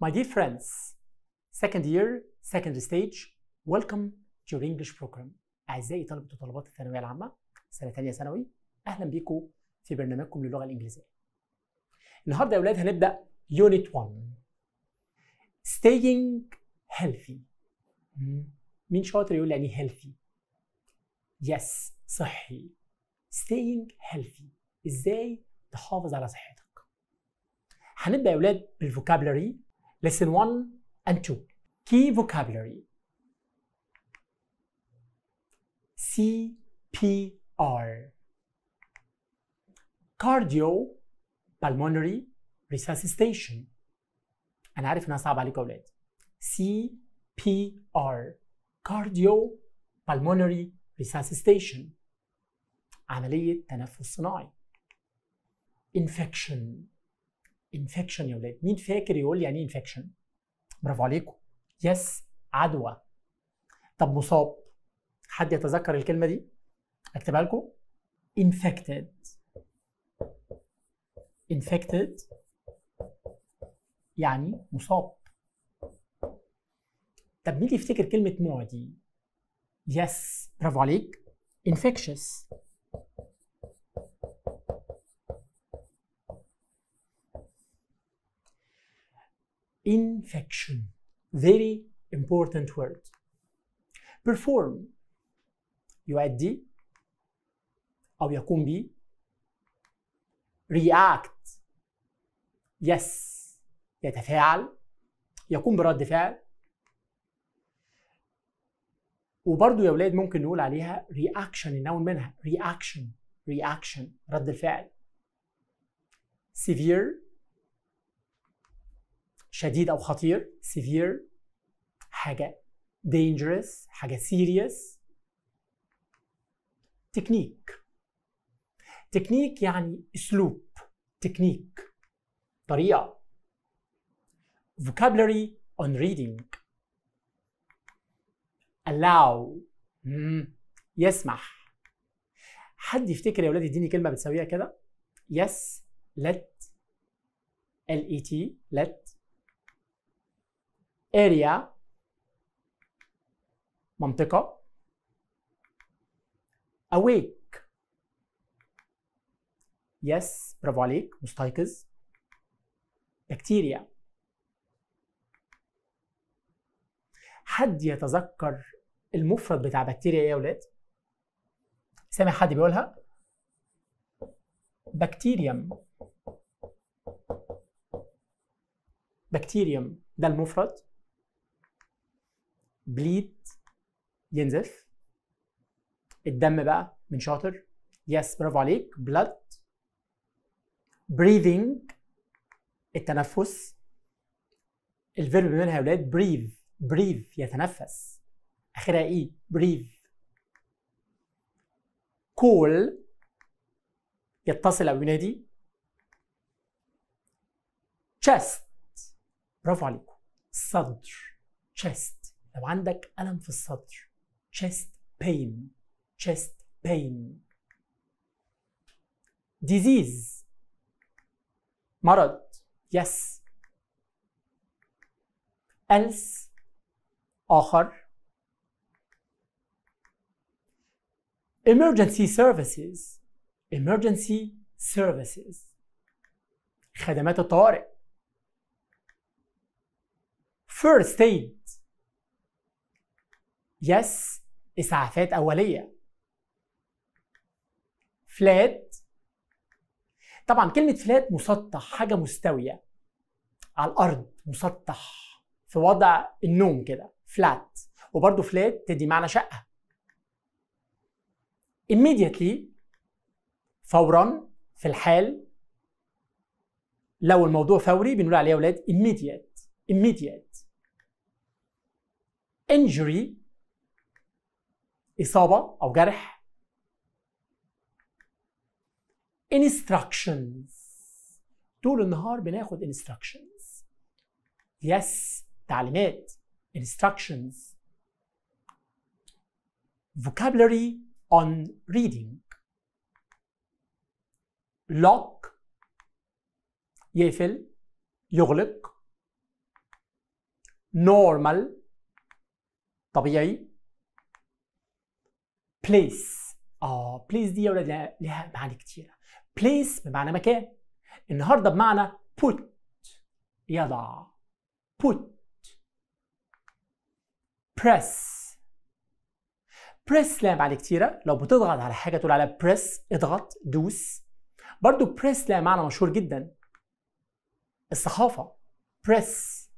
My dear friends, second year, second stage, welcome to your English program. أعزائي طلبة وطلبات الثانوية العامة سنة تانية ثانوي، أهلا بيكم في برنامجكم للغة الإنجليزية. النهاردة يا أولاد هنبدأ Unit 1 Staying healthy مين شاطر يقول يعني healthy؟ yes صحي staying healthy إزاي تحافظ على صحتك؟ هنبدأ يا أولاد بالفوكابلري Lesson 1 and 2. Key vocabulary. CPR. Cardio pulmonary resuscitation. أنا عارف إنها صعبة أولاد. CPR. Cardio pulmonary resuscitation. عملية تنفس صناعي. Infection. انفكشن يا ولاد مين فاكر يقول لي يعني ايه انفكشن برافو عليكم يس عدوى طب مصاب حد يتذكر الكلمه دي اكتبها لكم infected infected يعني مصاب طب مين يفتكر كلمه معدي يس برافو عليك infectious infection. Very important word. Perform يؤدي أو يقوم به react yes يتفاعل يقوم برد فعل وبرضو يا ولاد ممكن نقول عليها reaction النون منها reaction reaction رد الفعل severe شديد او خطير سيفير حاجه dangerous حاجه serious تكنيك تكنيك يعني اسلوب تكنيك طريقه vocabulary on reading allow يسمح حد يفتكر يا ولاد اديني كلمه بتساويها كده yes let l e t let اريا منطقة awake yes برافو عليك مستيقظ bacteria حد يتذكر المفرد بتاع بكتيريا ايه يا ولاد؟ سامع حد بيقولها؟ بكتيريوم بكتيريوم ده المفرد بليد ينزف الدم بقى من شاطر يس برافو عليك blood بريذنج التنفس الفيرب منها يا ولاد بريف بريف يتنفس اخرها ايه بريف كول يتصل او ينادي chest برافو عليكم صدر chest لو عندك ألم في الصدر chest pain chest pain disease مرض yes else آخر emergency services emergency services خدمات الطوارئ first aid يس إسعافات أولية فلات طبعا كلمة فلات مسطح حاجة مستوية على الأرض مسطح في وضع النوم كده فلات وبرضه فلات تدي معنى شقة immediately فورا في الحال لو الموضوع فوري بنقول عليه يا ولاد immediate immediate injury إصابة أو جرح instructions طول النهار بناخد instructions yes تعليمات instructions vocabulary on reading lock يقفل يغلق normal طبيعي بليس اه بليس دي يا ولاد لها معاني كتيره بليس بمعنى مكان النهارده بمعنى put يضع put press بريس لها معاني كتيرة لو بتضغط على حاجة تقول عليها بريس اضغط دوس برضو بريس لها معنى مشهور جدا الصحافة بريس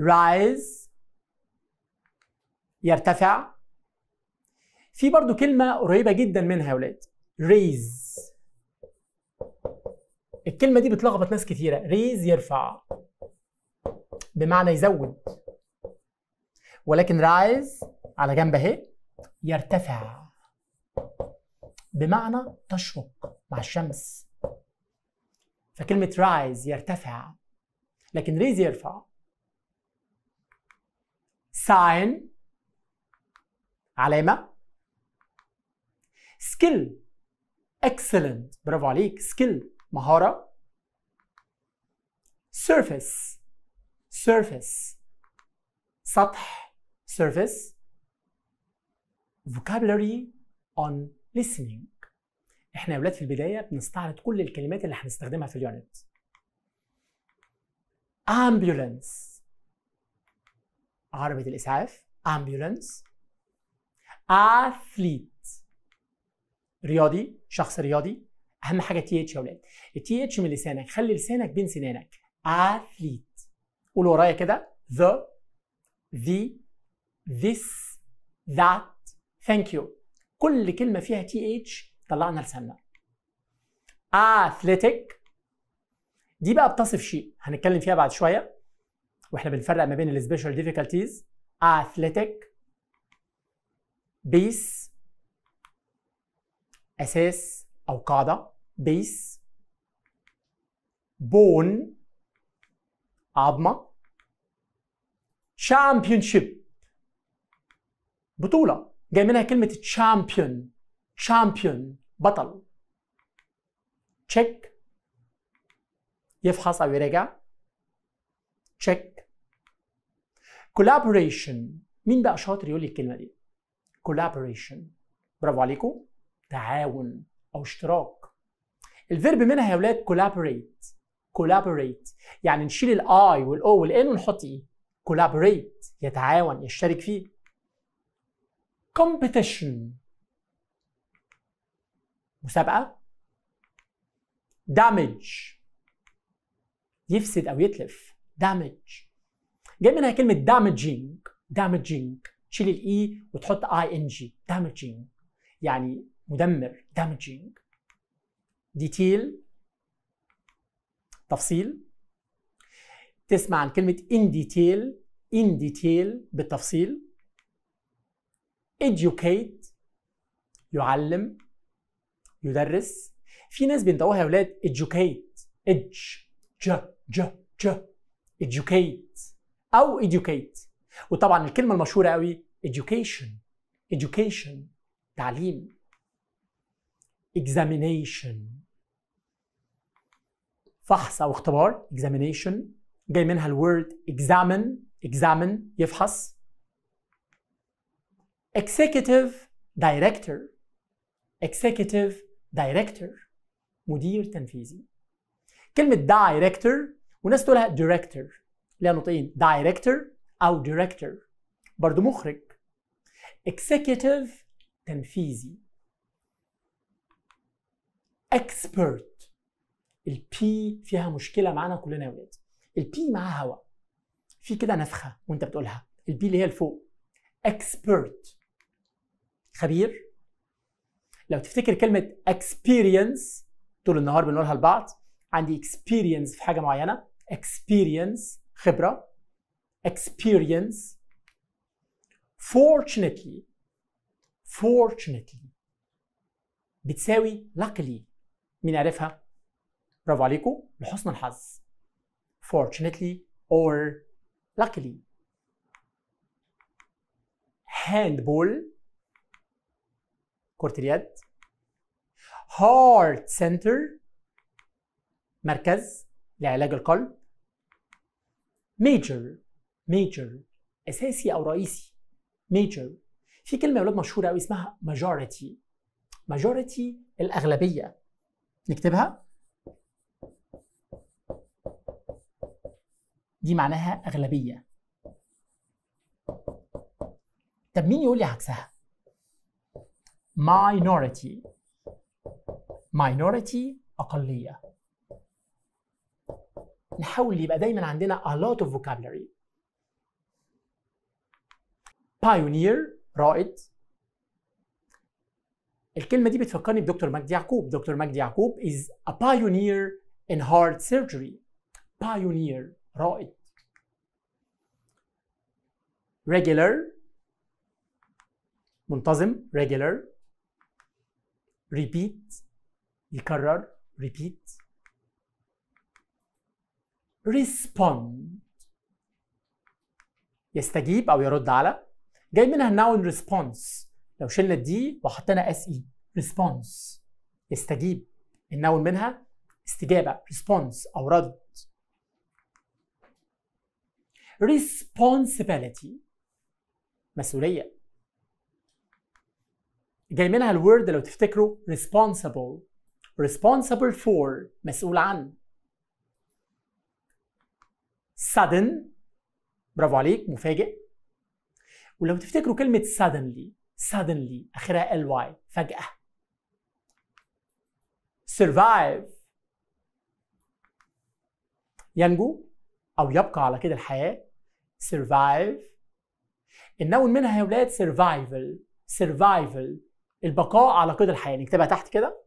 rise يرتفع في برضو كلمة قريبة جدا منها يا ولاد ريز الكلمة دي بتلخبط ناس كثيرة ريز يرفع بمعنى يزود ولكن رايز على جنب اهي يرتفع بمعنى تشرق مع الشمس فكلمة رايز يرتفع لكن ريز يرفع ساين علامه سكيل اكسلنت برافو عليك سكيل مهاره سيرفيس سيرفيس سطح سيرفيس فوكابلري اون listening احنا يا ولاد في البدايه بنستعرض كل الكلمات اللي هنستخدمها في اليونت ambulance عربية الإسعاف ambulance اثليت رياضي شخص رياضي اهم حاجه تي اتش يا اولاد التي اتش من لسانك خلي لسانك بين سنانك اثليت قول ورايا كده ذا ذي ذس ذات ثانك يو كل كلمه فيها تي اتش طلعنا لساننا اثليتيك دي بقى بتصف شيء هنتكلم فيها بعد شويه واحنا بنفرق ما بين السبيشال ديفيكالتيز اثليتيك بيس أساس أو قاعدة بيس بون عظمة شامبيونشيب بطولة جاي منها كلمة شامبيون شامبيون بطل تشيك يفحص أو يراجع تشيك كولابوريشن مين بقى شاطر يقول لي الكلمة دي؟ collaboration برافو عليكم تعاون او اشتراك الفيرب منها يا ولاد collaborate collaborate يعني نشيل الاي والاو والان ونحط ايه collaborate يتعاون يشترك فيه competition مسابقه damage يفسد او يتلف damage جاي منها كلمه damaging damaging تشيل الاي e وتحط اي ان جي damaging يعني مدمر damaging ديتيل تفصيل تسمع عن كلمة in detail in detail بالتفصيل educate يعلم يدرس في ناس بينطقوها يا ولاد educate ادج ج ج ج educate او educate وطبعا الكلمة المشهورة قوي education education تعليم examination فحص او اختبار examination جاي منها الورد examine examine يفحص executive director executive director مدير تنفيذي كلمة director وناس تقولها director لها نقطتين director أو director برضو مخرج executive تنفيذي expert البي فيها مشكله معانا كلنا يا ولاد البي معاها هواء في كده نفخه وانت بتقولها البي اللي هي لفوق expert خبير لو تفتكر كلمه experience طول النهار بنقولها لبعض عندي experience في حاجه معينه experience خبره experience fortunately fortunately بتساوي luckily مين عرفها؟ برافو عليكم لحسن الحظ fortunately or luckily handball كرة اليد heart center مركز لعلاج القلب major major أساسي أو رئيسي major في كلمه يا اولاد مشهوره قوي اسمها majority majority الاغلبيه نكتبها دي معناها اغلبيه طب مين يقول لي عكسها minority minority اقليه نحاول يبقى دايما عندنا a lot of vocabulary بايونير رائد الكلمة دي بتفكرني بدكتور مجدي يعقوب دكتور مجدي يعقوب is a pioneer in heart surgery pioneer رائد regular منتظم regular repeat يكرر repeat respond يستجيب أو يرد على جاي منها النون ريسبونس لو شلنا الدي وحطينا اس اي ريسبونس يستجيب الناون منها استجابه ريسبونس او رد responsibility مسؤوليه جاي منها الورد لو تفتكروا responsible responsible for مسؤول عن sudden برافو عليك مفاجئ ولو تفتكروا كلمة suddenly suddenly آخرها ly فجأة survive ينجو أو يبقى على كده الحياة survive النون منها يا ولاد survival survival البقاء على قيد الحياة نكتبها تحت كده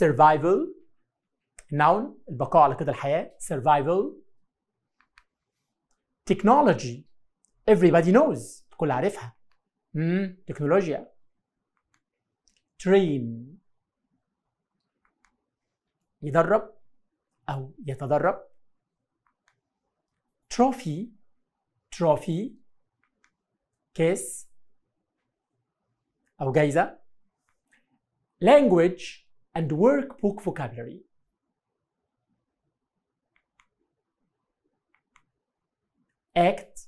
survival النون البقاء على قيد الحياة survival technology everybody knows الكل عارفها امم تكنولوجيا train يدرب أو يتدرب trophy trophy كيس أو جايزة language and workbook vocabulary act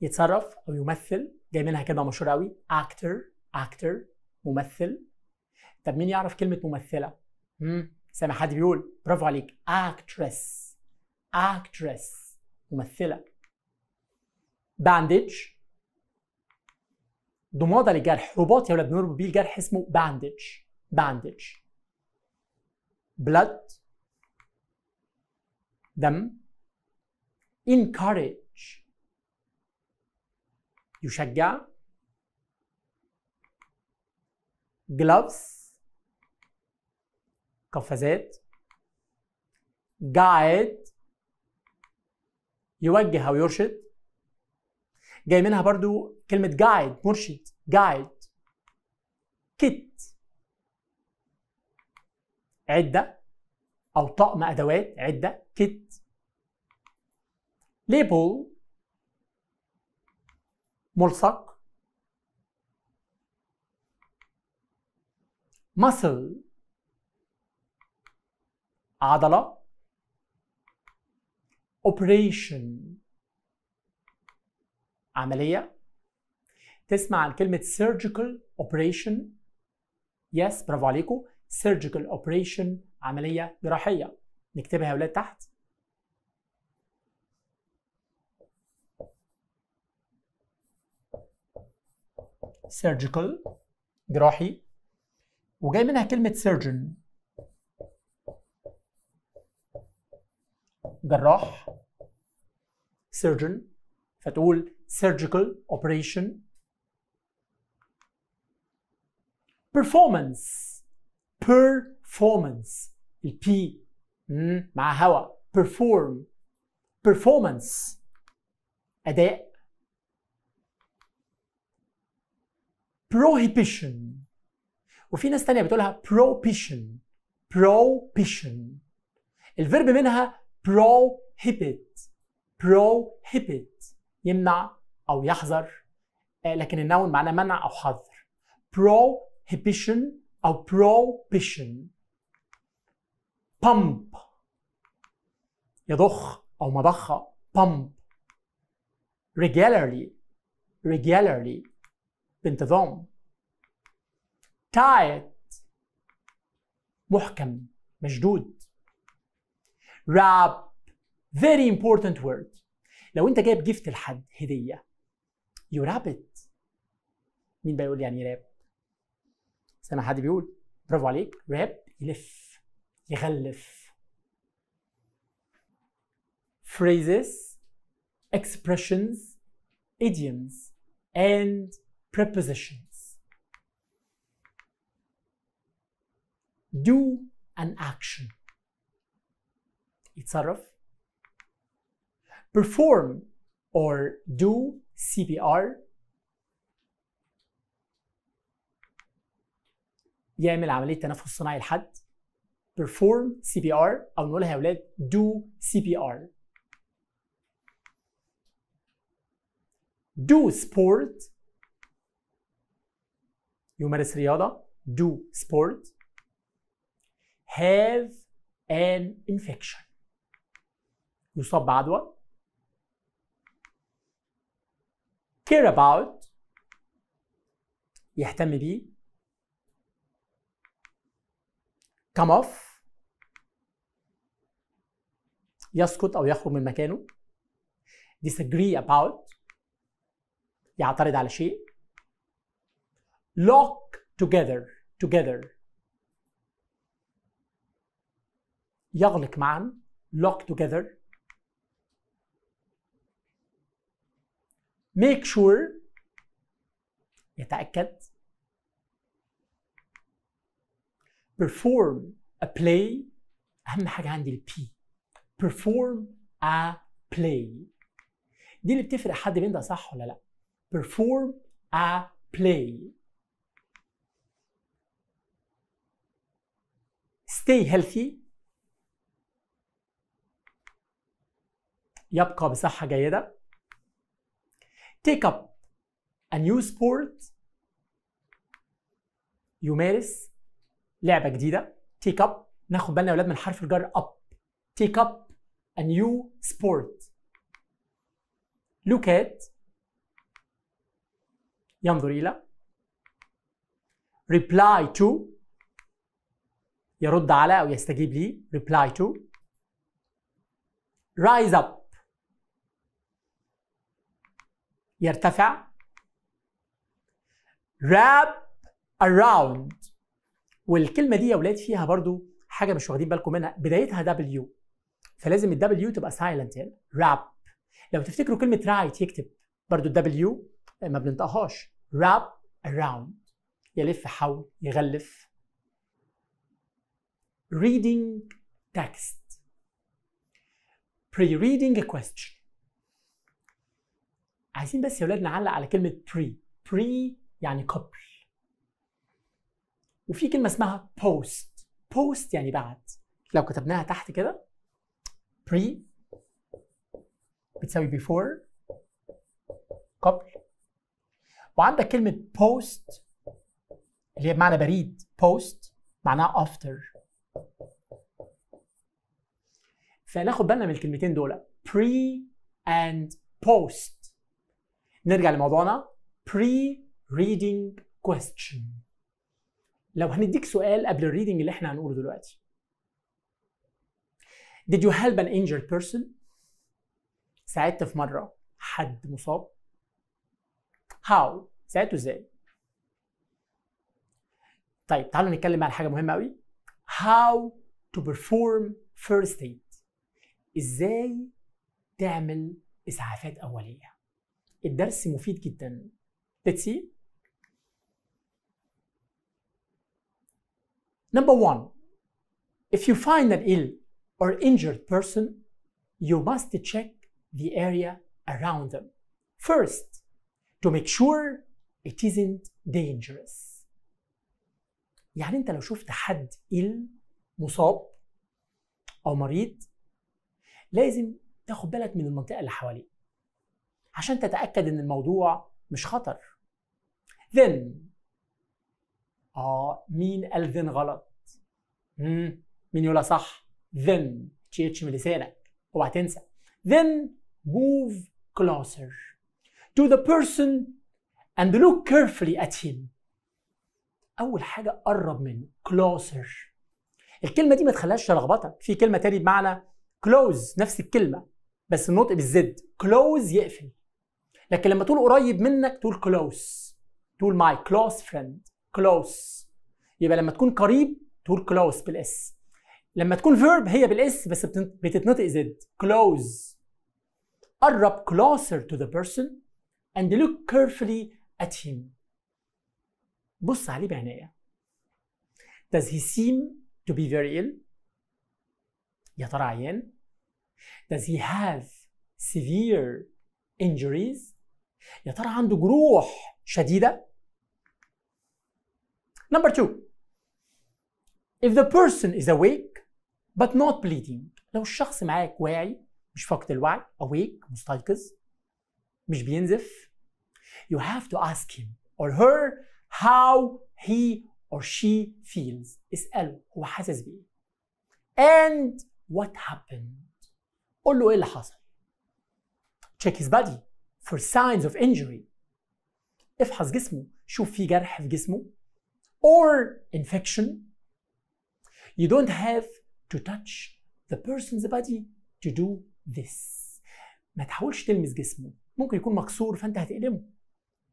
يتصرف او يمثل جاي منها كلمه مشهوره قوي actor actor ممثل طب مين يعرف كلمه ممثله امم سامع حد بيقول برافو عليك actress actress ممثله باندج ضمادة للجرح رباط يا ولاد بنربط بيه الجرح اسمه باندج باندج بلد دم encourage يشجع gloves قفازات guide يوجه او يرشد جاي منها برضو كلمة guide مرشد guide كت عدة أو طقم أدوات عدة كت ليبل ملصق muscle عضلة operation عملية تسمع عن كلمة surgical operation yes برافو عليكم surgical operation عملية جراحية نكتبها يا ولاد تحت surgical جراحي وجاي منها كلمة surgeon جراح surgeon فتقول surgical operation performance performance ال P مع هوا perform performance أداء prohibition وفي ناس تانية بتقولها prohibition prohibition الفيرب منها prohibit prohibit يمنع أو يحذر لكن النون معناه منع أو حظر prohibition أو prohibition pump يضخ أو مضخة pump regularly regularly بانتظام تايت محكم مشدود راب very important word لو انت جايب جفت لحد هديه يو راب ات مين بقى يقول يعني راب سامع حد بيقول برافو عليك راب يلف يغلف phrases expressions idioms and prepositions. Do an action. يتصرف. Perform or do CPR. يعمل عملية تنفس صناعي لحد. perform CPR أو نقولها يا ولاد do CPR. Do sport يمارس رياضة do sport have an infection يصاب بعدوى care about يهتم بيه come off يسكت أو يخرج من مكانه disagree about يعترض على شيء lock together together يغلق معا lock together make sure يتأكد perform a play أهم حاجة عندي P perform a play دي اللي بتفرق حد بين ده صح ولا لا perform a play stay healthy يبقى بصحة جيدة take up a new sport يمارس لعبة جديدة take up ناخد بالنا يا ولاد من حرف الجر up take up a new sport look at ينظر إلى reply to يرد على أو يستجيب لي reply to rise up يرتفع wrap around والكلمة دي يا ولاد فيها برضو حاجة مش واخدين بالكم منها بدايتها W فلازم ال W تبقى silent هنا يعني. wrap لو تفتكروا كلمة رايت يكتب برضو ال W ما بننطقهاش wrap around يلف حول يغلف reading text pre-reading a question عايزين بس يا ولاد نعلق على كلمة pre pre يعني قبل وفي كلمة اسمها post post يعني بعد لو كتبناها تحت كده pre بتساوي before قبل وعندك كلمة post اللي هي بمعنى بريد post معناها after فناخد بالنا من الكلمتين دول pre and post نرجع لموضوعنا pre reading question لو هنديك سؤال قبل الريدنج اللي احنا هنقوله دلوقتي Did you help an injured person? ساعدت في مرة حد مصاب How? ساعدته ازاي؟ طيب تعالوا نتكلم على حاجة مهمة قوي How to perform first aid ازاي تعمل اسعافات اوليه الدرس مفيد جدا let's see number one if you find an ill or injured person you must check the area around them first to make sure it isn't dangerous يعني انت لو شفت حد ill مصاب او مريض لازم تاخد بالك من المنطقه اللي حواليك عشان تتاكد ان الموضوع مش خطر then اه مين قال then غلط مم. مين يقولها صح then تشيتش من لسانك اوعى تنسى then move closer to the person and look carefully at him اول حاجه قرب منه closer الكلمه دي ما تخليهاش تلخبطك في كلمه تاني بمعنى كلوز نفس الكلمه بس النطق بالزد كلوز يقفل لكن لما تقول قريب منك تقول كلوز تقول ماي كلوز فريند كلوز يبقى لما تكون قريب تقول كلوز بالاس لما تكون فيرب هي بالاس بس بتتنطق زد كلوز قرب closer to the person and look carefully at him بص عليه بعناية Does he seem to be very ill? يا ترى عيان؟ Does he have severe injuries؟ يا ترى عنده جروح شديدة؟ Number two If the person is awake but not bleeding لو الشخص معاك واعي مش فاقد الوعي awake مستيقظ مش بينزف you have to ask him or her how he or she feels اسأله هو حاسس بإيه and what happened قول له ايه اللي حصل check his body for signs of injury افحص جسمه شوف في جرح في جسمه or infection you don't have to touch the person's body to do this ما تحاولش تلمس جسمه ممكن يكون مكسور فانت هتقلمه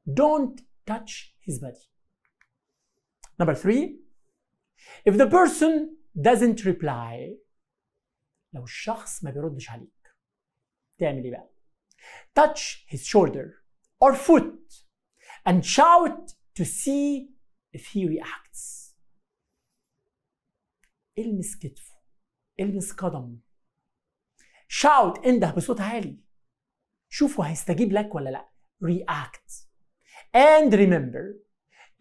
don't touch his body number three if the person doesn't reply لو الشخص ما بيردش عليك تعمل ايه بقى؟ touch his shoulder or foot and shout to see if he reacts المس كتفه المس قدمه shout انده بصوت عالي شوفوا هيستجيب لك ولا لا react and remember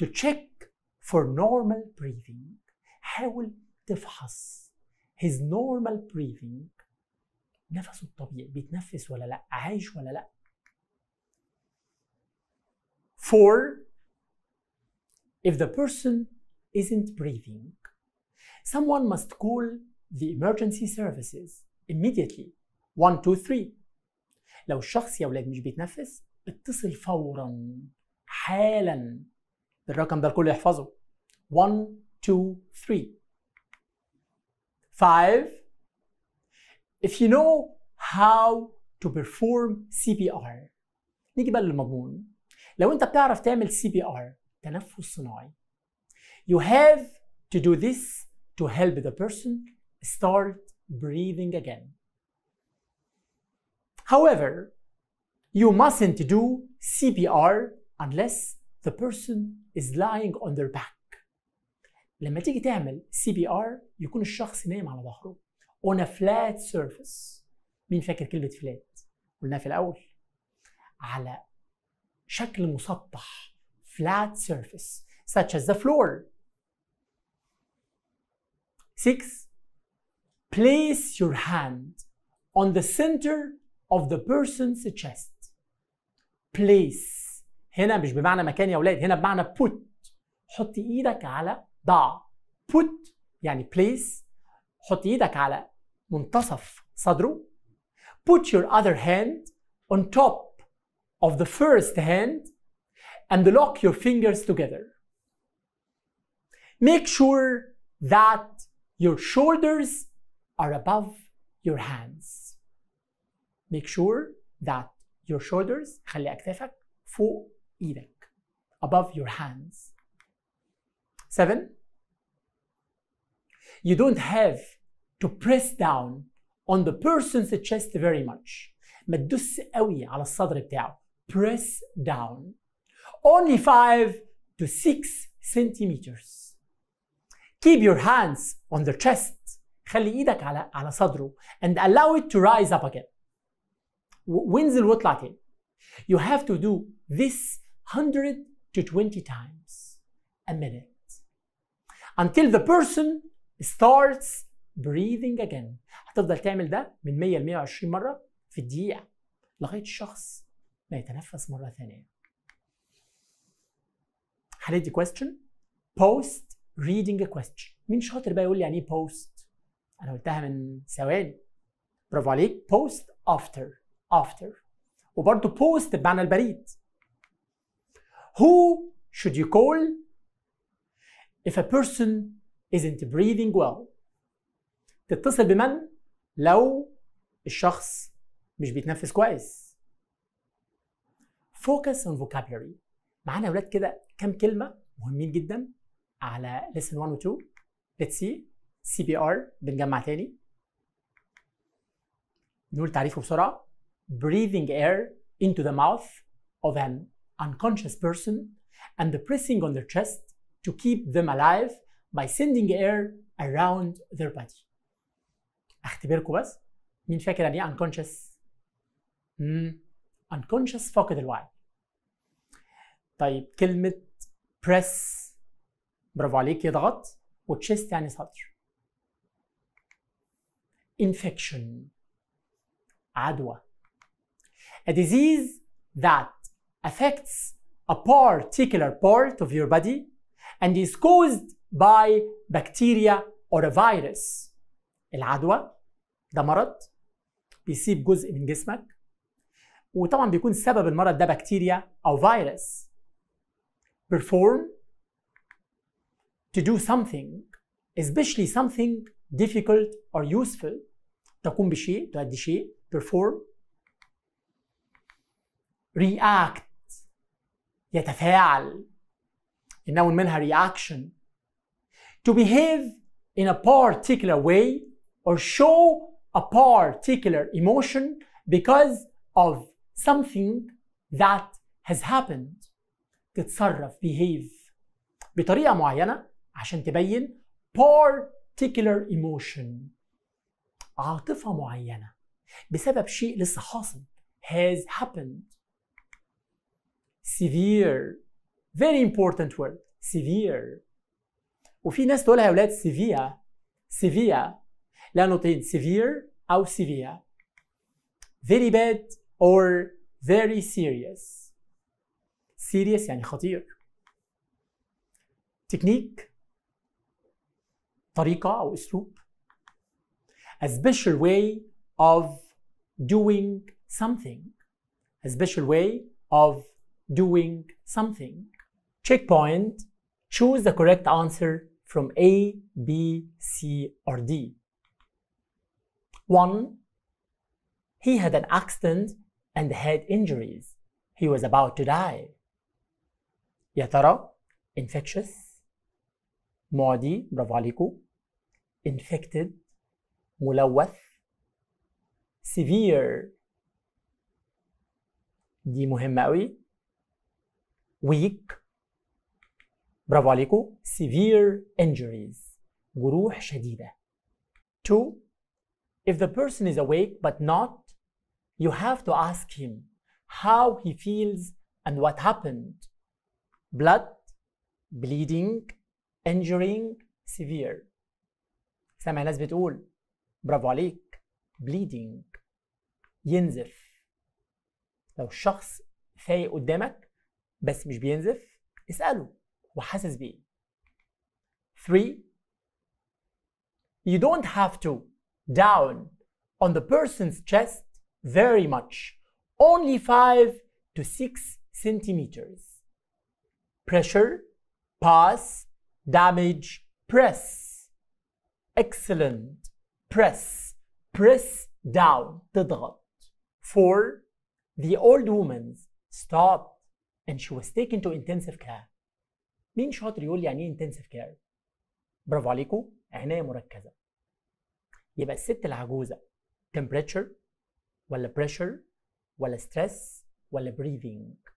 to check for normal breathing حاول تفحص his normal breathing نفسه الطبيعي بيتنفس ولا لا عايش ولا لا For if the person isn't breathing, someone must call the emergency services immediately. One, two, three. لو الشخص يا ولاد مش بيتنفس اتصل فورا حالا بالرقم ده الكل يحفظه 1 2 3 Five, if you know how to perform CPR نيجي بقى للمضمون لو انت بتعرف تعمل CPR تنفس صناعي you have to do this to help the person start breathing again however you mustn't do CPR unless the person is lying on their back لما تيجي تعمل سي بي ار يكون الشخص نايم على ظهره اون ا فلات سيرفيس مين فاكر كلمه فلات قلناها في الاول على شكل مسطح flat surface such as the floor 6 place your hand on the center of the person's chest place هنا مش بمعنى مكان يا اولاد هنا بمعنى put حط ايدك على ضع put يعني place حط ايدك على منتصف صدره put your other hand on top of the first hand and lock your fingers together make sure that your shoulders are above your hands make sure that your shoulders خلي أكتافك فوق إيدك above your hands Seven, you don't have to press down on the person's chest very much but تدوس قوي على الصدر press down only 5 to 6 centimeters keep your hands on the chest خلي ايدك على على صدره and allow it to rise up again وانزل واطلع تاني you have to do this 100 to 20 times a minute until the person starts breathing again هتفضل تعمل ده من 100 ل 120 مره في الدقيقه لغايه الشخص ما يتنفس مره ثانيه هندي question post reading a question مين شاطر بقى يقول لي يعني ايه post انا قلتها من ثواني برافو عليك post after after وبرضه post بمعنى البريد who should you call if a person isn't breathing well تتصل بمن لو الشخص مش بيتنفس كويس focus on vocabulary معانا يا ولاد كده كام كلمة مهمين جدا على lesson 1 و 2 let's see CPR بنجمع تاني نقول تعريفه بسرعة breathing air into the mouth of an unconscious person and the pressing on their chest to keep them alive by sending air around their body اختبركوا بس مين فاكر يعني unconscious؟ مم. Hmm, unconscious فاقد الوعي طيب كلمة press برافو عليك يضغط وتشيست يعني صدر infection عدوى a disease that affects a particular part of your body and is caused by bacteria or a virus العدوى ده مرض بيسيب جزء من جسمك وطبعا بيكون سبب المرض ده بكتيريا او فيروس perform to do something especially something difficult or useful تقوم بشيء تؤدي شيء perform react يتفاعل إنه منها reaction to behave in a particular way or show a particular emotion because of something that has happened تتصرف behave بطريقة معينة عشان تبين particular emotion عاطفة معينة بسبب شيء لسه حاصل has happened severe very important word. Severe. وفي ناس تقولها يا ولاد severe. Severe. لها نقطتين severe أو severe. Very bad or very serious. Serious يعني خطير. تكنيك طريقة أو أسلوب. A special way of doing something. A special way of doing something checkpoint, choose the correct answer from A, B, C, or D. 1. He had an accident and had injuries. He was about to die. Yatara, infectious معدي bravaliku. infected Mulawath. severe دي مهمة weak برافو عليكم severe injuries جروح شديدة 2 if the person is awake but not you have to ask him how he feels and what happened blood bleeding injuring severe سامع ناس بتقول برافو عليك bleeding ينزف لو الشخص فايق قدامك بس مش بينزف اسأله وحاسس بإيه 3 you don't have to down on the person's chest very much only 5 to 6 centimeters pressure pass damage press excellent press press down تضغط 4 the old woman stopped and she was taken to intensive care مين شاطر يقول لي يعني ايه انتنسيف كير برافو عليكم عنايه مركزه يبقى الست العجوزه temperature ولا pressure ولا stress ولا breathing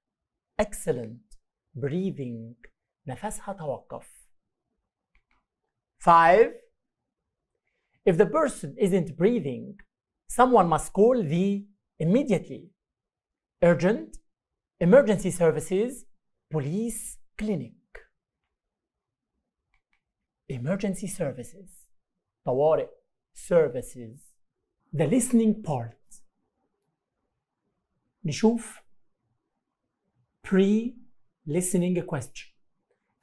excellent breathing نفسها توقف 5 if the person isn't breathing someone must call the immediately urgent emergency services police clinic emergency services طوارئ services the listening part نشوف pre listening question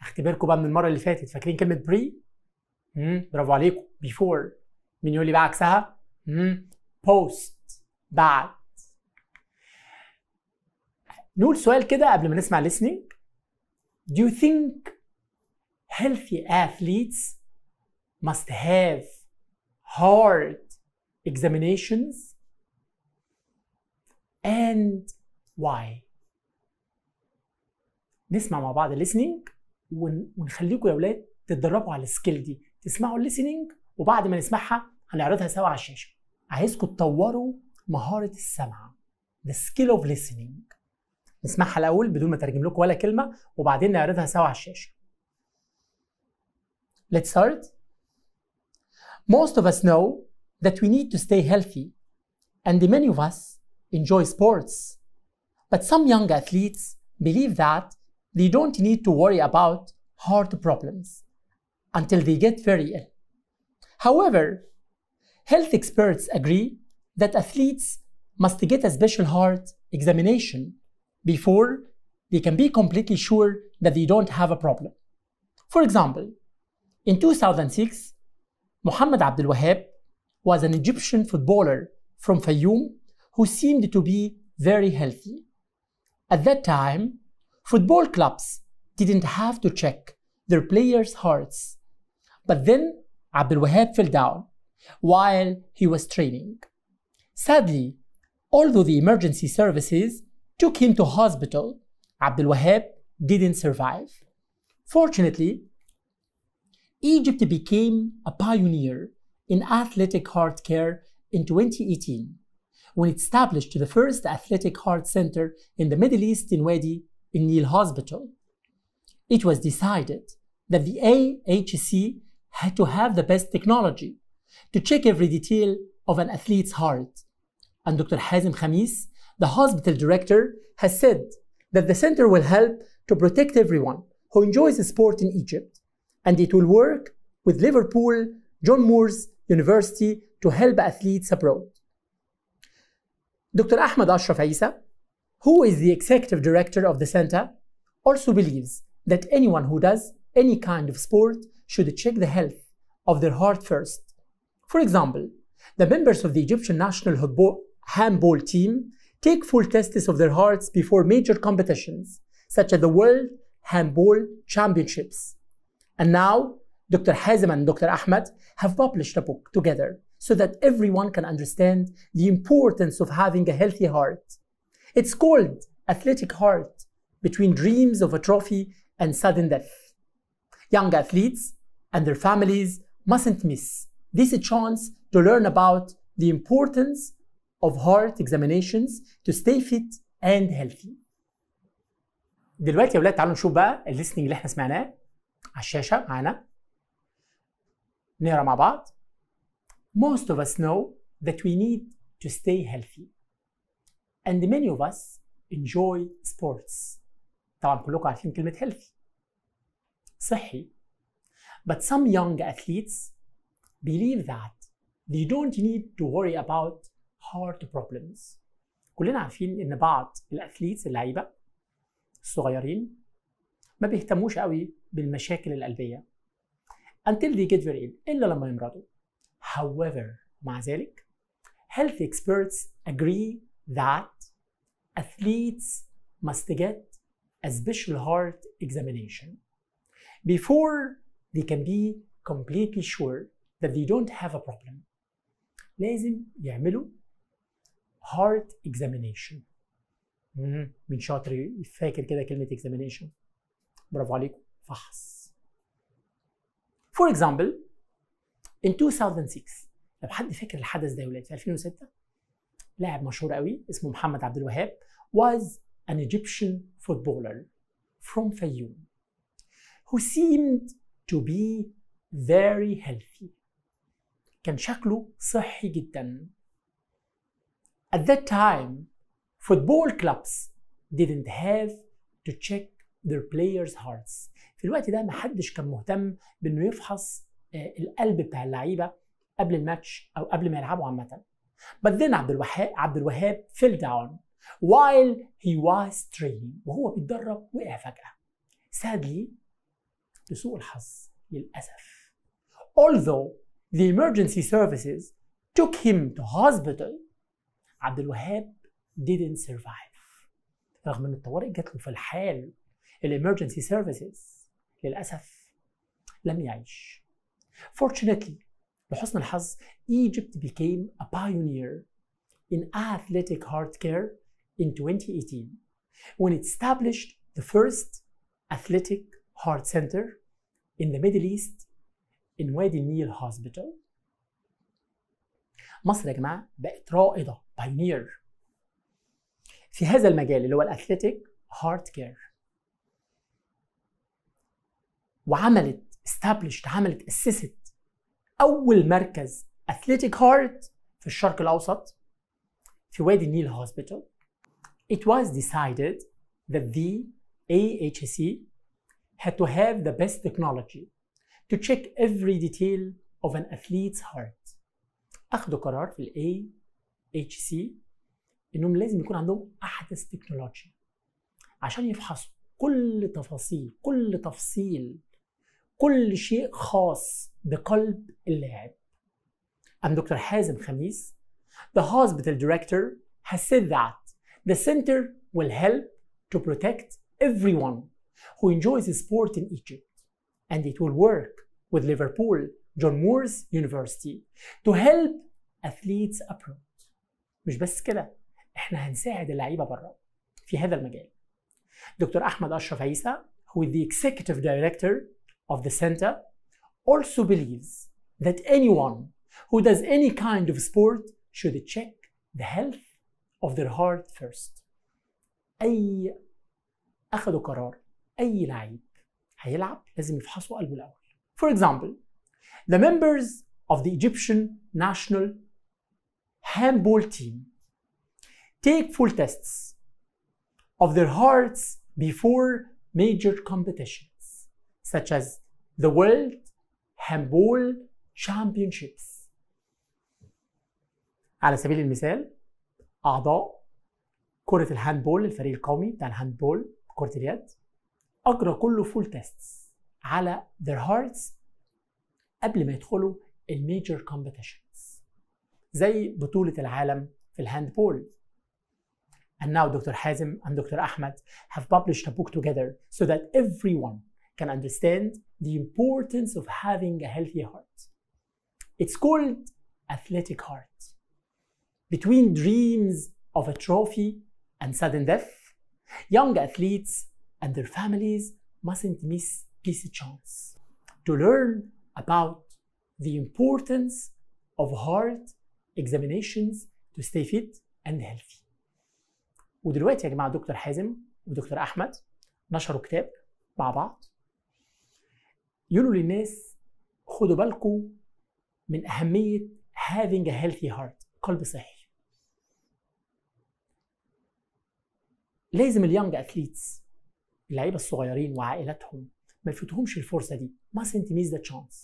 اختبركم بقى من المره اللي فاتت فاكرين كلمه pre امم برافو عليكم before مين يقول لي بقى عكسها امم post بعد نقول سؤال كده قبل ما نسمع listening do you think healthy athletes must have hard examinations and why نسمع مع بعض listening ونخليكم يا ولاد تتدربوا على السكيل دي تسمعوا listening وبعد ما نسمعها هنعرضها سوا على الشاشه عايزكم تطوروا مهاره السمع the skill of listening نسمعها الاول بدون ما ترجم لكم ولا كلمه وبعدين نعرضها سوا على الشاشه Let's start. Most of us know that we need to stay healthy, and many of us enjoy sports. But some young athletes believe that they don't need to worry about heart problems until they get very ill. However, health experts agree that athletes must get a special heart examination before they can be completely sure that they don't have a problem. For example, in 2006, Mohamed Abdel Wahab was an Egyptian footballer from Fayoum who seemed to be very healthy. At that time, football clubs didn't have to check their players' hearts. But then Abdel Wahab fell down while he was training. Sadly, although the emergency services took him to hospital, Abdel Wahab didn't survive. Fortunately, Egypt became a pioneer in athletic heart care in 2018 when it established the first athletic heart center in the Middle East in Wadi in Neil Hospital. It was decided that the AHC had to have the best technology to check every detail of an athlete's heart. And Dr. Hazim Khamis, the hospital director, has said that the center will help to protect everyone who enjoys sport in Egypt and it will work with Liverpool John Moores University to help athletes abroad. Dr. Ahmed Ashraf Isa, who is the executive director of the center, also believes that anyone who does any kind of sport should check the health of their heart first. For example, the members of the Egyptian national handball team take full tests of their hearts before major competitions, such as the World Handball Championships. And now Dr. Hazem and Dr. Ahmed have published a book together so that everyone can understand the importance of having a healthy heart. It's called Athletic Heart Between Dreams of a Trophy and Sudden Death. Young athletes and their families mustn't miss this chance to learn about the importance of heart examinations to stay fit and healthy. دلوقتي يا ولاد تعالوا نشوف بقى الليسننج اللي احنا سمعناه على الشاشة معنا نقرا مع بعض Most of us know that we need to stay healthy and many of us enjoy sports طبعا كلكم عارفين كلمة healthy صحي but some young athletes believe that they don't need to worry about heart problems كلنا عارفين ان بعض الاثليتس اللعيبه الصغيرين ما بيهتموش قوي بالمشاكل القلبية until they get very ill إلا لما يمرضوا however مع ذلك health experts agree that athletes must get a special heart examination before they can be completely sure that they don't have a problem لازم يعملوا heart examination مين شاطر فاكر كده كلمة examination برافو عليكم فحص فور اكزامبل in 2006 لو حد فاكر الحدث ده يا ولاد في 2006 لاعب مشهور قوي اسمه محمد عبد الوهاب was an Egyptian footballer from Fayoum who seemed to be very healthy كان شكله صحي جدا at that time football clubs didn't have to check their players' hearts في الوقت ده ما حدش كان مهتم بانه يفحص آه، القلب بتاع اللعيبه قبل الماتش او قبل ما يلعبوا عامه But then عبد الوهاب عبد الوهاب fell down while he was training وهو بيتدرب وقع فجأة. Sadly لسوء الحظ للأسف. Although the emergency services took him to hospital عبد الوهاب didn't survive. رغم ان الطوارئ جات له في الحال الامرجنسي سيرفيسز للأسف لم يعيش. Fortunately, لحسن الحظ, Egypt became a pioneer in athletic heart care in 2018 when it established the first athletic heart center in the Middle East in Wadi Nil Hospital. مصر يا جماعة بقت رائدة pioneer في هذا المجال اللي هو الأثليتيك هارت كير وعملت استابلشت عملت اسست اول مركز اثليتيك هارت في الشرق الاوسط في وادي النيل هوسبيتال it was decided that the AHC e had to have the best technology to check every detail of an athlete's heart اخذوا قرار في الـ AHC e انهم لازم يكون عندهم احدث تكنولوجيا عشان يفحصوا كل تفاصيل كل تفصيل كل شيء خاص بقلب اللاعب I'm Dr. حازم خميس The hospital director has said that the center will help to protect everyone who enjoys sport in Egypt and it will work with Liverpool John Moores University to help athletes abroad مش بس كده احنا هنساعد اللعيبه بره في هذا المجال دكتور احمد اشرف عيسى هو the executive director of the center, also believes that anyone who does any kind of sport should check the health of their heart first. أي أخذوا قرار أي لعيب هيلعب لازم يفحصوا قلبه الأول. For example, the members of the Egyptian national handball team take full tests of their hearts before major competition. such as the World Handball Championships. على سبيل المثال أعضاء كرة الهاندبول الفريق القومي بتاع الهاندبول كرة اليد أجرى كله فول تيست على their hearts قبل ما يدخلوا الميجر كومبيتيشنز زي بطولة العالم في الهاندبول And now Dr. حازم and Dr. Ahmed have published a book together so that everyone can understand the importance of having a healthy heart. It's called athletic heart. Between dreams of a trophy and sudden death, young athletes and their families mustn't miss this chance to learn about the importance of heart examinations to stay fit and healthy. ودلوقتي يا جماعه دكتور حازم ودكتور احمد نشروا كتاب مع بعض يقولوا للناس خدوا بالكم من أهمية having a healthy heart قلب صحي لازم اليونج اثليتس اللعيبه الصغيرين وعائلاتهم ما يفوتهمش الفرصه دي mustn't miss the chance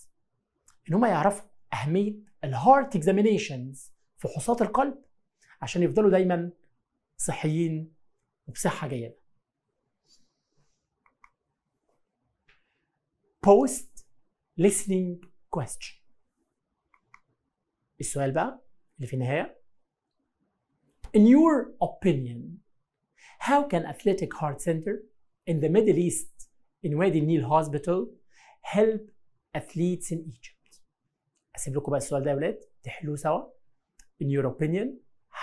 ان هم يعرفوا اهميه الهارت اكزامينيشنز فحوصات القلب عشان يفضلوا دايما صحيين وبصحه جيده post listening question السؤال بقى اللي في النهاية In your opinion how can Athletic Heart Center in the Middle East in Wadi Nil Hospital help athletes in Egypt أسيب لكم بقى السؤال ده يا ولاد تحلوه سوا In your opinion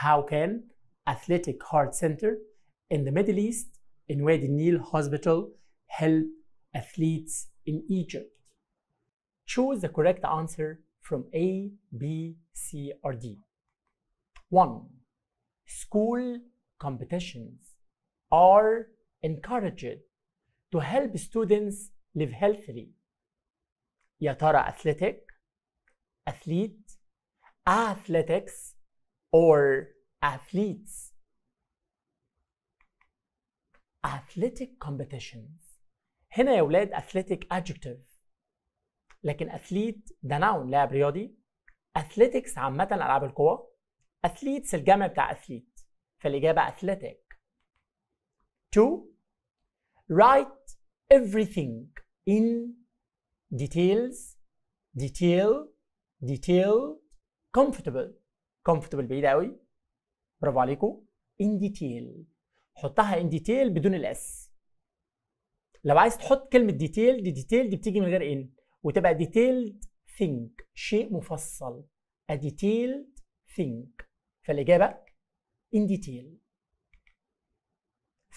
how can Athletic Heart Center in the Middle East in Wadi Nil Hospital help athletes in Egypt? Choose the correct answer from A, B, C, or D. 1. School competitions are encouraged to help students live healthily. Yatara athletic, athlete, athletics, or athletes. Athletic competitions هنا يا ولاد athletic adjective لكن اثليت ده ناون لاعب رياضي athletics عامه العاب القوى athletes الجمع بتاع athlete فالاجابه athletic 2 write everything in details detail detail comfortable comfortable بعيد قوي برافو عليكم in detail حطها in detail بدون الاس لو عايز تحط كلمة ديتيل دي ديتيل دي بتيجي من غير ان وتبقى ديتيلد ثينك شيء مفصل ا ديتيلد ثينك فالإجابة ان ديتيل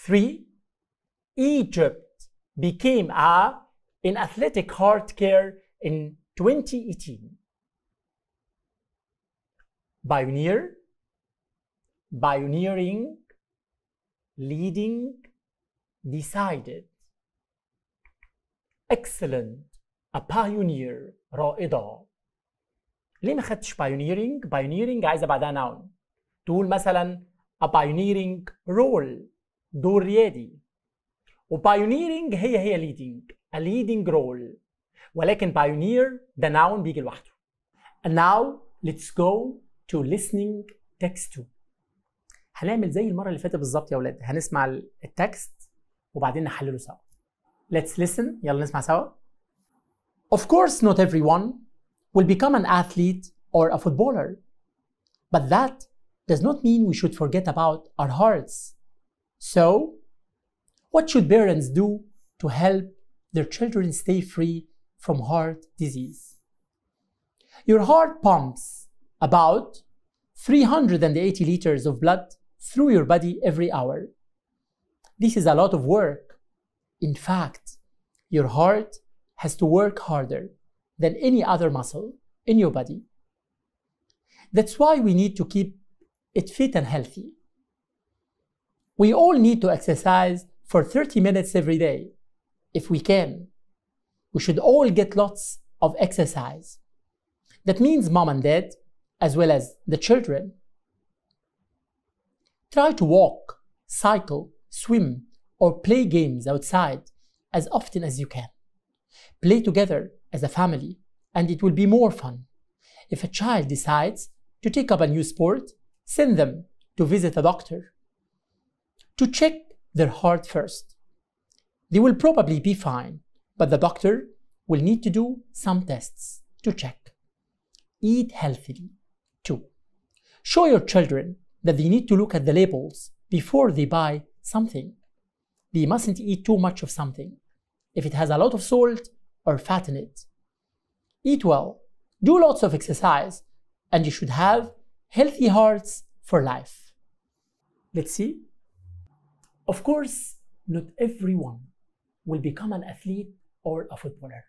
3 Egypt became a in athletic heart care in 2018 Pioneer Pioneering Leading Decided excellent a pioneer رائدة ليه ما خدتش pioneering pioneering عايزة بعدها noun تقول مثلا a pioneering role دور ريادي و pioneering هي هي leading a leading role ولكن pioneer ده noun بيجي لوحده and now let's go to listening text 2 هنعمل زي المرة اللي فاتت بالظبط يا ولاد هنسمع التكست وبعدين نحلله سوا Let's listen يلا نسمع سوا Of course not everyone will become an athlete or a footballer but that does not mean we should forget about our hearts so what should parents do to help their children stay free from heart disease your heart pumps about 380 liters of blood through your body every hour this is a lot of work in fact, your heart has to work harder than any other muscle in your body. That's why we need to keep it fit and healthy. We all need to exercise for 30 minutes every day, if we can. We should all get lots of exercise. That means mom and dad, as well as the children. Try to walk, cycle, swim, or play games outside as often as you can. Play together as a family, and it will be more fun. If a child decides to take up a new sport, send them to visit a doctor. To check their heart first. They will probably be fine, but the doctor will need to do some tests to check. Eat healthily, too. Show your children that they need to look at the labels before they buy something they mustn't eat too much of something. If it has a lot of salt or fat in it. Eat well, do lots of exercise, and you should have healthy hearts for life. Let's see. Of course, not everyone will become an athlete or a footballer.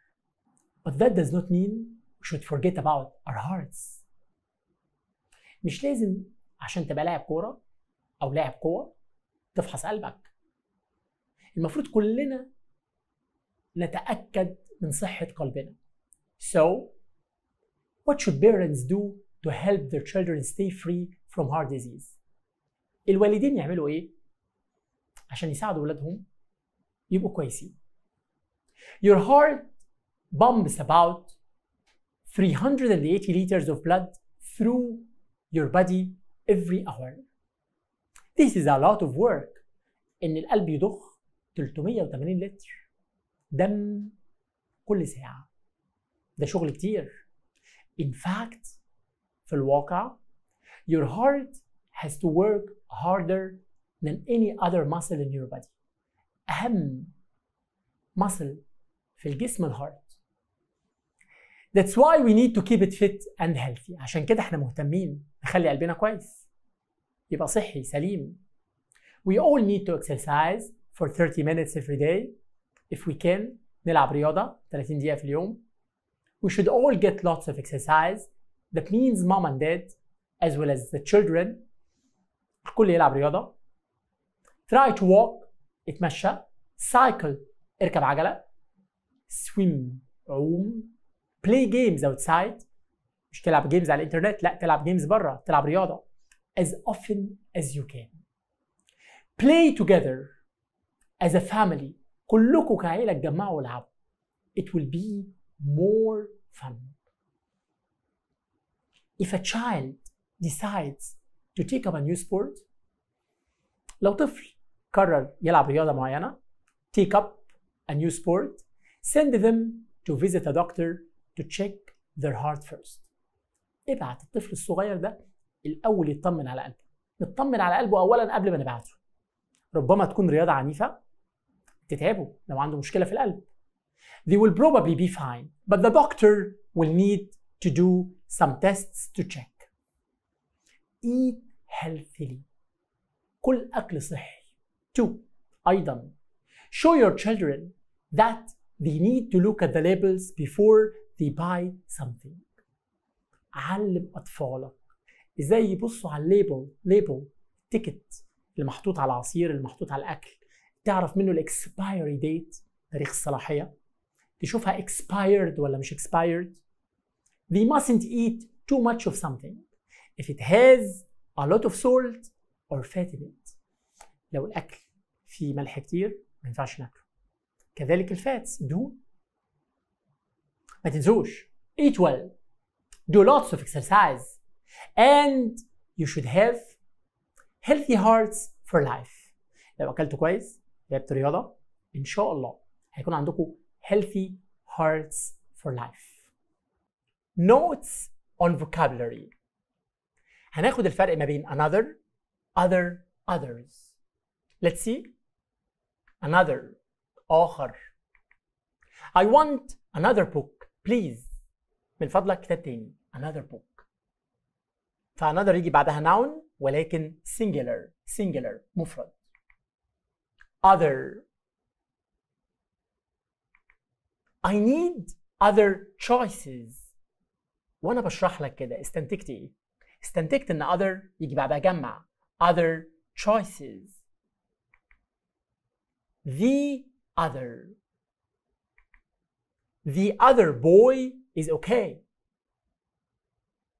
But that does not mean we should forget about our hearts. مش لازم عشان تبقى لاعب كورة أو لاعب قوة تفحص قلبك المفروض كلنا نتأكد من صحة قلبنا. So, what should parents do to help their children stay free from heart disease? الوالدين يعملوا إيه؟ عشان يساعدوا ولادهم يبقوا كويسين. Your heart pumps about 380 liters of blood through your body every hour. This is a lot of work. إن القلب يضخ 380 لتر دم كل ساعة ده شغل كتير In fact في الواقع your heart has to work harder than any other muscle in your body أهم muscle في الجسم الهارت That's why we need to keep it fit and healthy عشان كده احنا مهتمين نخلي قلبنا كويس يبقى صحي سليم We all need to exercise for 30 minutes every day if we can نلعب رياضة 30 دقيقة في اليوم we should all get lots of exercise that means mom and dad as well as the children الكل يلعب رياضة try to walk اتمشى cycle اركب عجلة swim عوم um, play games outside مش تلعب games على الانترنت لا تلعب games بره تلعب رياضة as often as you can play together as a family كلكم كعيلة تجمعوا والعبوا it will be more fun if a child decides to take up a new sport لو طفل قرر يلعب رياضة معينة take up a new sport send them to visit a doctor to check their heart first ابعت الطفل الصغير ده الأول يطمن على قلبه نطمن على قلبه أولا قبل ما نبعته ربما تكون رياضة عنيفة تتعبوا لو عنده مشكله في القلب they will probably be fine but the doctor will need to do some tests to check eat healthily كل اكل صحي Two, ايضا show your children that they need to look at the labels before they buy something علم اطفالك ازاي يبصوا على الليبل ليبل تيكت اللي محطوط على العصير اللي محطوط على الاكل تعرف منه الاكسبايري ديت تاريخ الصلاحيه تشوفها اكسبايرد ولا مش اكسبايرد they mustn't eat too much of something if it has a lot of salt or fat in it لو الاكل فيه ملح كتير ما ينفعش ناكله كذلك الفاتس دون ما تنسوش eat well do lots of exercise and you should have healthy hearts for life لو اكلت كويس لعبت رياضه ان شاء الله هيكون عندكم healthy hearts for life notes on vocabulary هناخد الفرق ما بين another other others let's see another آخر I want another book please من فضلك كتاب تاني another book فanother يجي بعدها noun ولكن singular singular مفرد other. I need other choices وانا بشرح لك كده استنتجت ايه؟ استنتجت ان other يجي بعدها جمع other choices the other the other boy is okay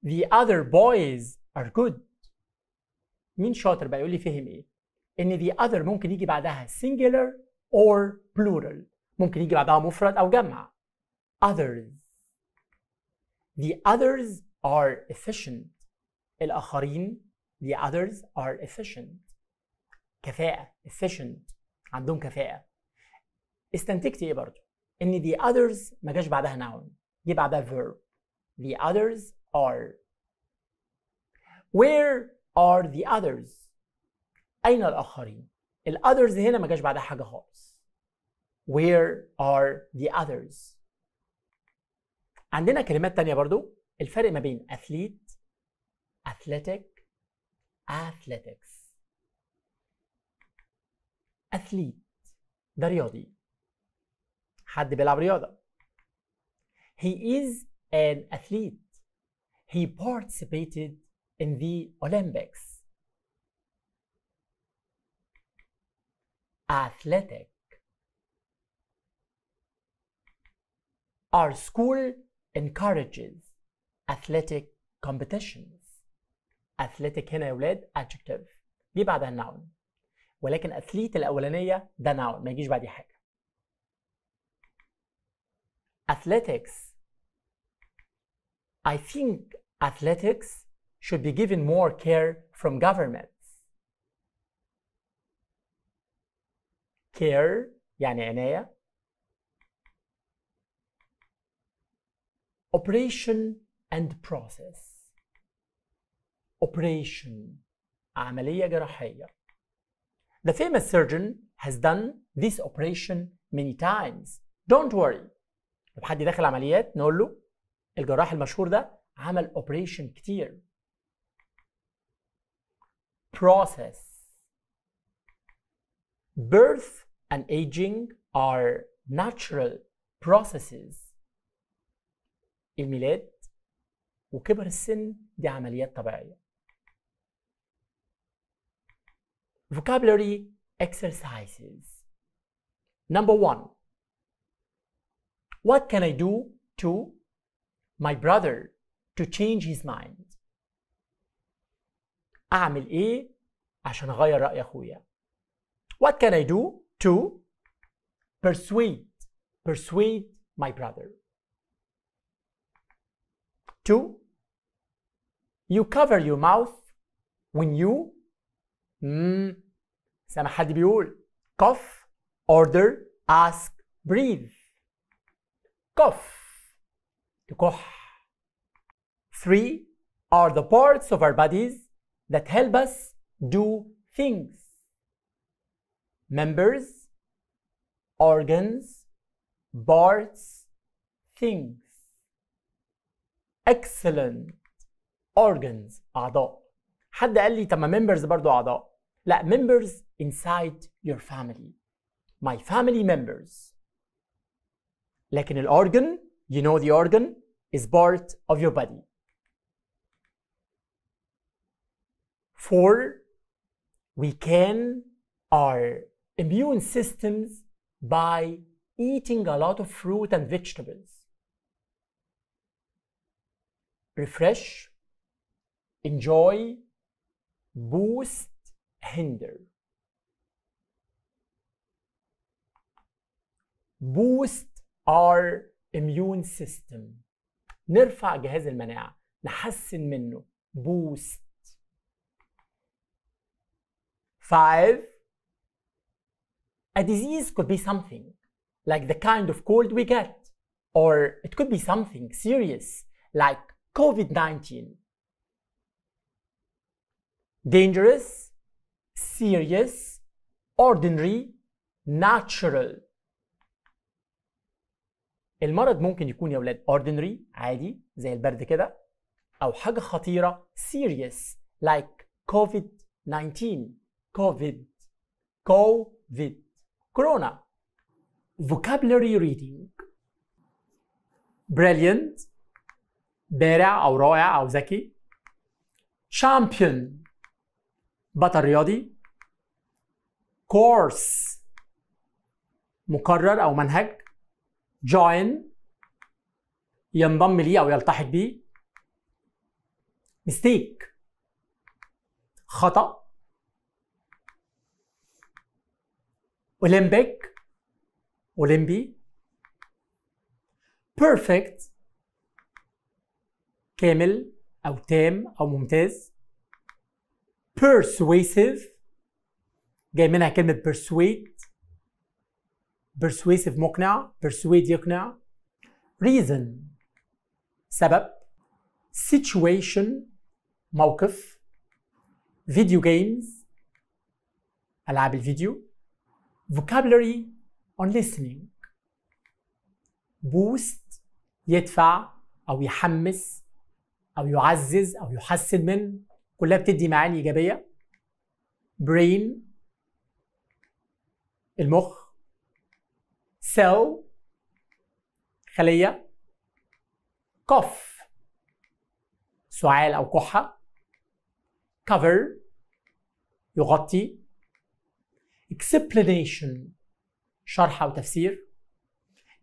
the other boys are good مين شاطر بقى يقول لي فهم ايه؟ ان the other ممكن يجي بعدها singular or plural ممكن يجي بعدها مفرد او جمع others the others are efficient الاخرين the others are efficient كفاءة efficient عندهم كفاءة استنتجت ايه برضو ان the others ما جاش بعدها noun جه بعدها verb the others are where are the others أين الآخرين؟ الـ others هنا ما جاش بعدها حاجة خالص Where are the others؟ عندنا كلمات تانية برضو الفرق ما بين أثليت athletic, أثليتكس أثليت ده رياضي حد بيلعب رياضة He is an athlete He participated in the Olympics athletic. Our school encourages athletic competitions. Athletic هنا يا ولاد adjective جه بعدها noun ولكن athlete الأولانية ده noun ما يجيش بعديه حاجة. Athletics I think athletics should be given more care from government. care يعني عناية operation and process operation عملية جراحية The famous surgeon has done this operation many times don't worry لو حد داخل عمليات نقول له الجراح المشهور ده عمل operation كتير process birth and aging are natural processes الميلاد وكبر السن دي عمليات طبيعية vocabulary exercises number one what can I do to my brother to change his mind أعمل إيه عشان أغير رأي أخويا What can I do to persuade, persuade my brother. Two, you cover your mouth when you mm, cough, order, ask, breathe. Cough, cough. Three are the parts of our bodies that help us do things members, organs, parts, things. Excellent. Organs أعضاء. حد قال لي طب members برضه أعضاء. لا members inside your family. My family members. لكن الأورجن you know the organ is part of your body. For we can are immune systems by eating a lot of fruit and vegetables. Refresh, enjoy, boost, hinder. Boost our immune system نرفع جهاز المناعة نحسن منه boost 5 a disease could be something like the kind of cold we get, or it could be something serious like COVID 19. Dangerous, serious, ordinary, natural. المرض ممكن يكون يا ولاد ordinary عادي زي البرد كده أو حاجة خطيرة serious like COVID 19 COVID COVID كورونا vocabulary reading brilliant بارع أو رائع أو ذكي champion بطل رياضي course مقرر أو منهج join ينضم ليه أو يلتحق بيه mistake خطأ اولمبيك اولمبي بيرفكت كامل او تام او ممتاز بيرسويسيف جاي منها كلمه بيرسويت بيرسويسيف مقنع بيرسويت يقنع ريزن سبب سيتويشن موقف فيديو جيمز العاب الفيديو vocabulary on listening boost يدفع أو يحمس أو يعزز أو يحسن من كلها بتدي معاني إيجابية brain المخ cell خلية cough سعال أو كحة cover يغطي explanation شرح أو تفسير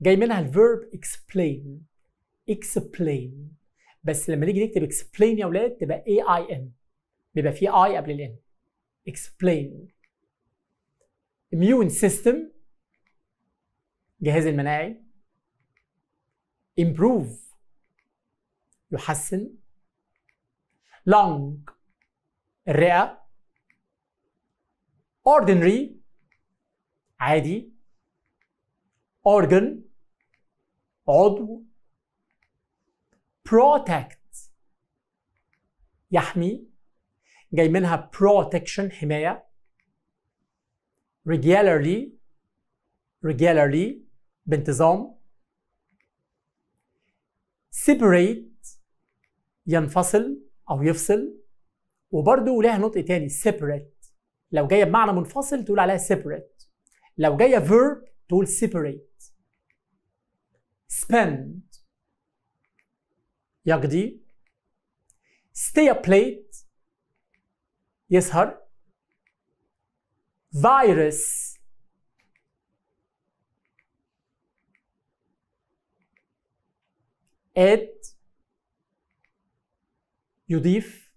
جاي منها الفيرب explain explain بس لما نيجي نكتب explain يا ولاد تبقى اي اي ان بيبقى فيه اي قبل الان explain immune system جهاز المناعي improve يحسن lung الرئة ordinary عادي organ عضو protect يحمي جاي منها protection حماية regularly regularly بانتظام separate ينفصل أو يفصل وبرضه لها نطق تاني separate لو جاية بمعنى منفصل تقول عليها separate لو جايه verb تقول separate spend يقضي stay up late يسهر virus add يضيف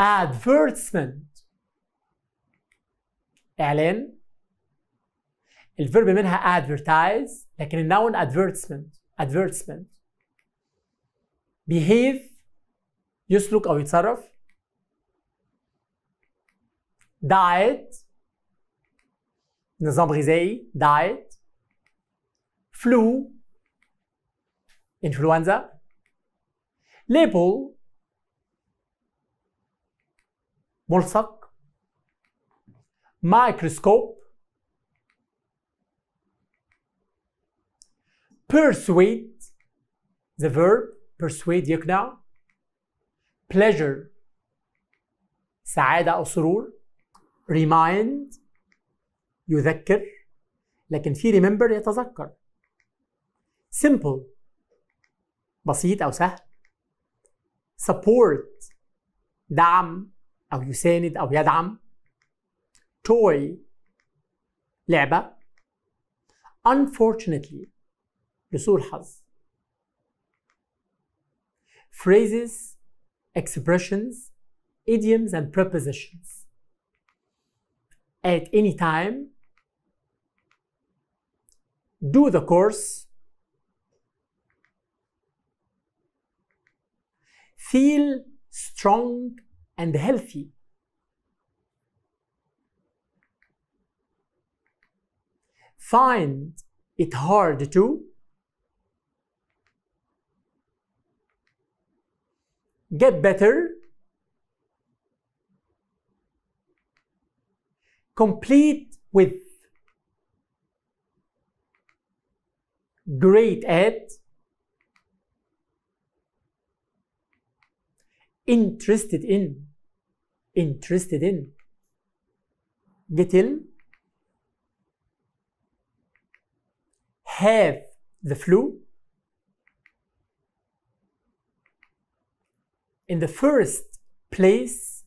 advertisement اعلان الفيرب منها advertise لكن النون advertisement advertisement behave يسلك او يتصرف diet نظام غذائي diet flu influenza label ملصق microscope persuade the verb persuade يقنع pleasure سعادة أو سرور remind يذكر لكن في remember يتذكر simple بسيط أو سهل support دعم أو يساند أو يدعم toy لعبة unfortunately لسوء الحظ phrases expressions idioms and prepositions at any time do the course feel strong and healthy find it hard to get better, complete with great at, interested in, interested in, get in have the flu? In the first place,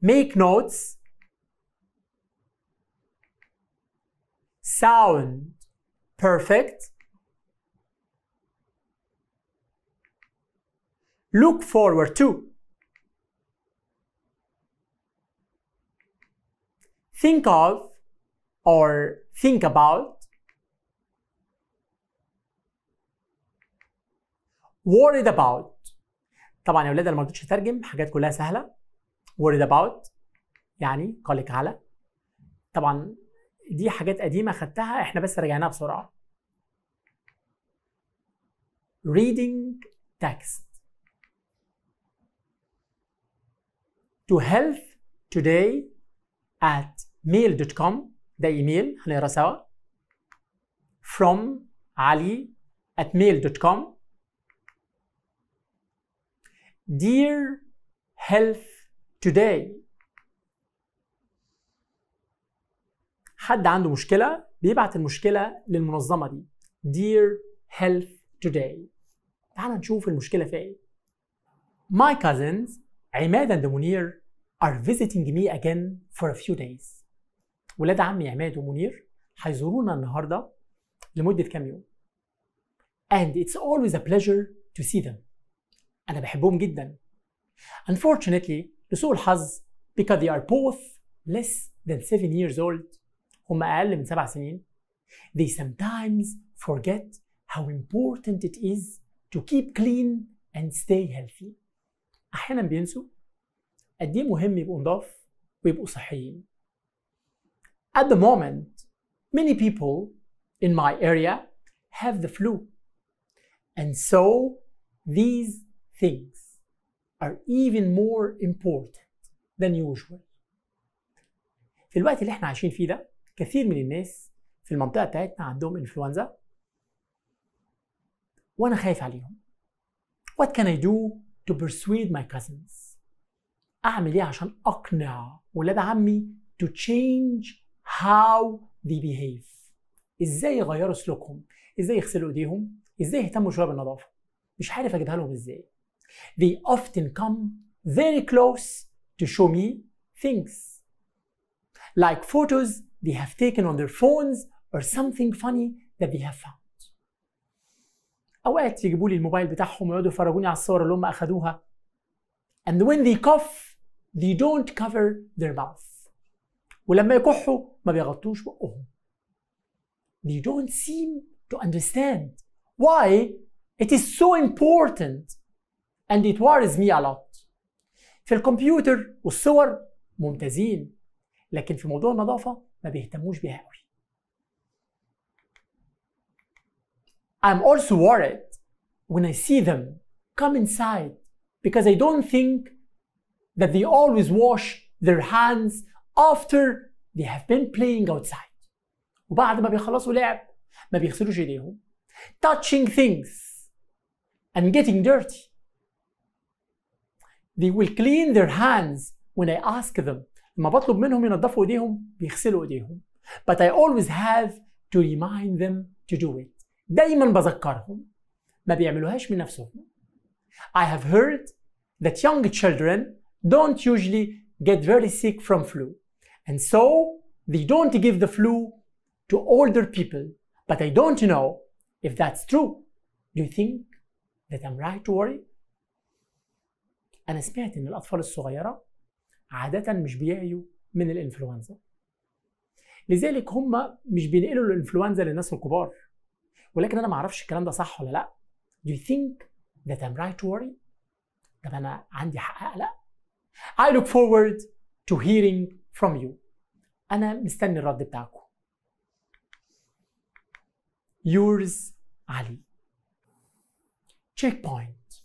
make notes, sound perfect, look forward to. Think of or think about worried about طبعا يا ولاد انا ما قلتش هترجم حاجات كلها سهله worried about يعني قلق على طبعا دي حاجات قديمه خدتها احنا بس رجعناها بسرعه reading text to health today at mail.com ده ايميل هنقرا سوا from علي at mail.com Dear Health Today حد عنده مشكلة بيبعت المشكلة للمنظمة دي Dear Health Today تعال نشوف المشكلة في ايه My cousins عماد and Munir are visiting me again for a few days ولاد عمي عماد ومنير هيزورونا النهارده لمده كام يوم and it's always a pleasure to see them انا بحبهم جدا unfortunately لسوء الحظ because they are both less than seven years old هم اقل من سبع سنين they sometimes forget how important it is to keep clean and stay healthy احيانا بينسوا قد ايه مهم يبقوا نضاف ويبقوا صحيين At the moment, many people in my area have the flu. And so these things are even more important than usual. في الوقت اللي احنا عايشين فيه ده كثير من الناس في المنطقة بتاعتنا عندهم انفلونزا وأنا خايف عليهم. What can I do to persuade my cousins? أعمل إيه عشان أقنع ولاد عمي to change how they behave ازاي يغيروا سلوكهم ازاي يغسلوا ايديهم ازاي يهتموا شويه بالنظافه مش عارف اجيبها لهم ازاي they often come very close to show me things like photos they have taken on their phones or something funny that they have found اوقات يجيبوا لي الموبايل بتاعهم ويقعدوا يفرجوني على الصور اللي هم اخدوها and when they cough they don't cover their mouth ولما يكحوا ما بيغطوش بقهم they don't seem to understand why it is so important and it worries me a lot في الكمبيوتر والصور ممتازين لكن في موضوع النظافة ما بيهتموش بيها قوي I'm also worried when I see them come inside because I don't think that they always wash their hands after they have been playing outside وبعد ما بيخلصوا لعب ما بيغسلوش ايديهم touching things and getting dirty they will clean their hands when I ask them لما بطلب منهم ينظفوا ايديهم بيغسلوا ايديهم but I always have to remind them to do it دايما بذكرهم ما بيعملوهاش من نفسهم I have heard that young children don't usually get very sick from flu and so they don't give the flu to older people, but I don't know if that's true. Do you think that I'm right to worry؟ أنا سمعت إن الأطفال الصغيرة عادة مش بيعيوا من الإنفلونزا. لذلك هم مش بينقلوا الإنفلونزا للناس الكبار. ولكن أنا معرفش الكلام ده صح ولا لأ. Do you think that I'm right to worry؟ طب أنا عندي حق أقلق؟ I look forward to hearing from you انا مستني الرد بتاعكم yours علي checkpoint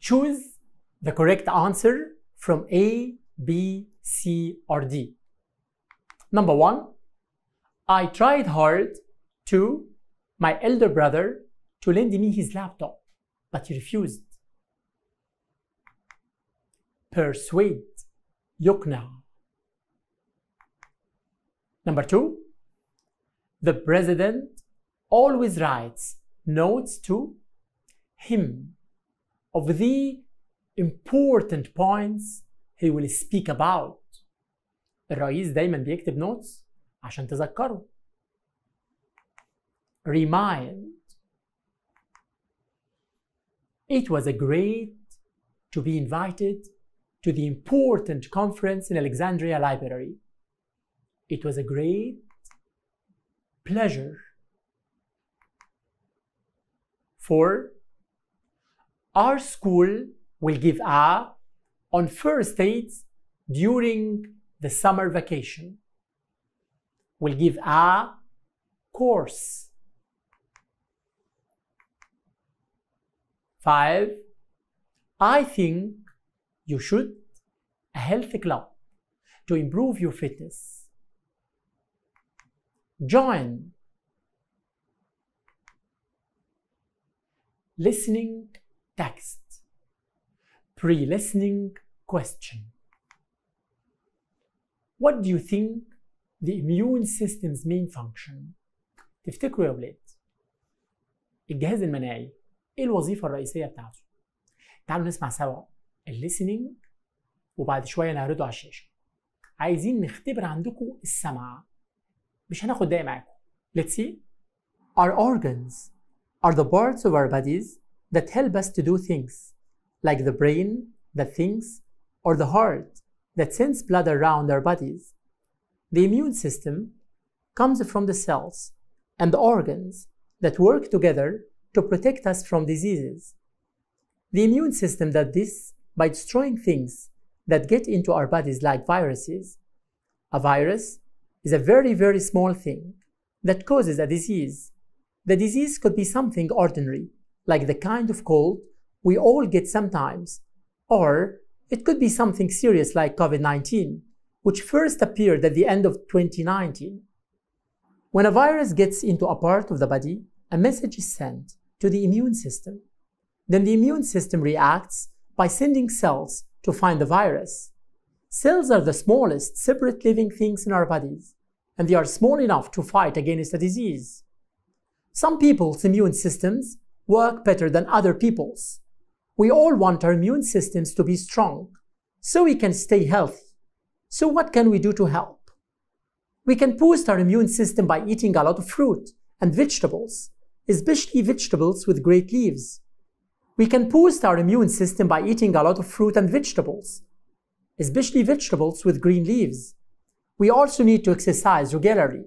choose the correct answer from A B C or D number 1 I tried hard to my elder brother to lend me his laptop but he refused persuade يقنع Number two, the president always writes notes to him of the important points he will speak about. الرئيس دايما بيكتب notes عشان تذكره. Remind. It was a great to be invited to the important conference in Alexandria Library. It was a great pleasure for our school will give a on first dates during the summer vacation. We'll give a course. Five, I think you should a healthy club to improve your fitness join. Listening text. Pre listening question. What do you think the immune system's main function؟ تفتكروا يا ولاد الجهاز المناعي ايه الوظيفة الرئيسية بتاعته؟ تعالوا نسمع سوا الليسننج وبعد شوية نعرضه على الشاشة عايزين نختبر عندكم السمع مش هناخد معاكم let's see our organs are the parts of our bodies that help us to do things like the brain that thinks or the heart that sends blood around our bodies the immune system comes from the cells and the organs that work together to protect us from diseases. The immune system does this by destroying things that get into our bodies like viruses. A virus is a very, very small thing that causes a disease. The disease could be something ordinary, like the kind of cold we all get sometimes, or it could be something serious like COVID 19, which first appeared at the end of 2019. When a virus gets into a part of the body, a message is sent to the immune system. Then the immune system reacts by sending cells to find the virus. Cells are the smallest separate living things in our bodies and they are small enough to fight against the disease. Some people's immune systems work better than other people's. We all want our immune systems to be strong, so we can stay healthy. So what can we do to help? We can boost our immune system by eating a lot of fruit and vegetables, especially vegetables with great leaves. We can boost our immune system by eating a lot of fruit and vegetables, especially vegetables with green leaves we also need to exercise regularly.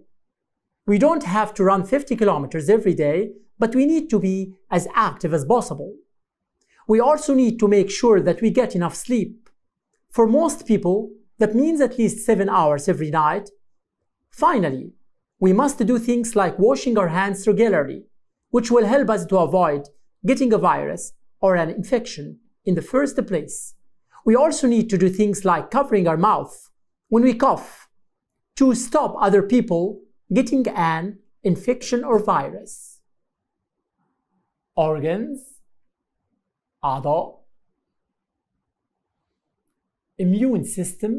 We don't have to run 50 kilometers every day, but we need to be as active as possible. We also need to make sure that we get enough sleep. For most people, that means at least 7 hours every night. Finally, we must do things like washing our hands regularly, which will help us to avoid getting a virus or an infection in the first place. We also need to do things like covering our mouth when we cough to stop other people getting an infection or virus. Organs, أعضاء immune system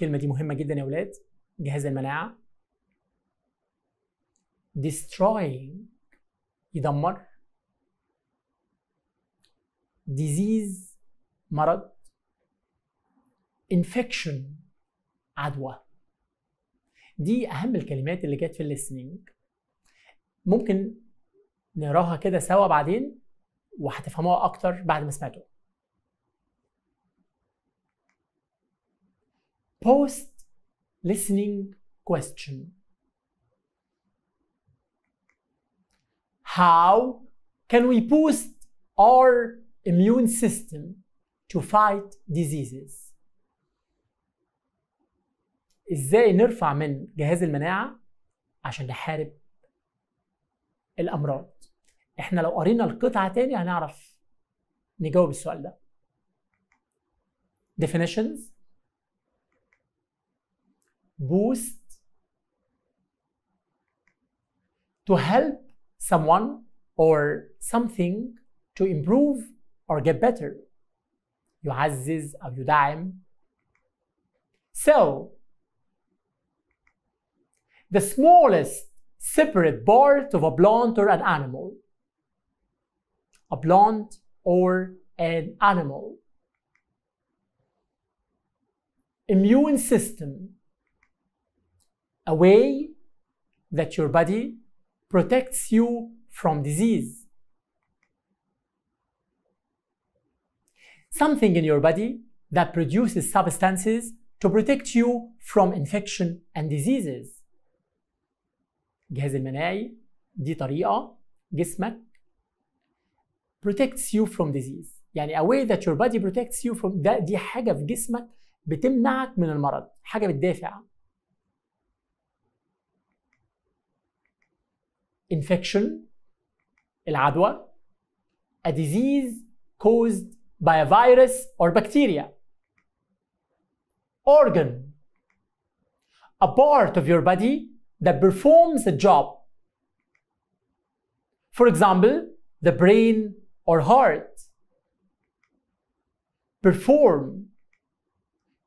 كلمة دي مهمة جدا يا ولاد جهاز المناعة destroying يدمر disease مرض infection عدوى دي اهم الكلمات اللي جت في الليسننج ممكن نقراها كده سوا بعدين وهتفهموها اكتر بعد ما سمعتوها post listening question how can we boost our immune system to fight diseases ازاي نرفع من جهاز المناعه عشان نحارب الامراض احنا لو قرينا القطعه تاني هنعرف نجاوب السؤال ده definitions boost to help someone or something to improve or get better يعزز او يدعم so the smallest separate part of a plant or an animal. A plant or an animal. Immune system. A way that your body protects you from disease. Something in your body that produces substances to protect you from infection and diseases. الجهاز المناعي دي طريقه جسمك protects you from disease يعني a way that your body protects you from ده دي حاجه في جسمك بتمنعك من المرض حاجه بتدافع infection العدوى a disease caused by a virus or bacteria organ a part of your body that performs a job. For example, the brain or heart perform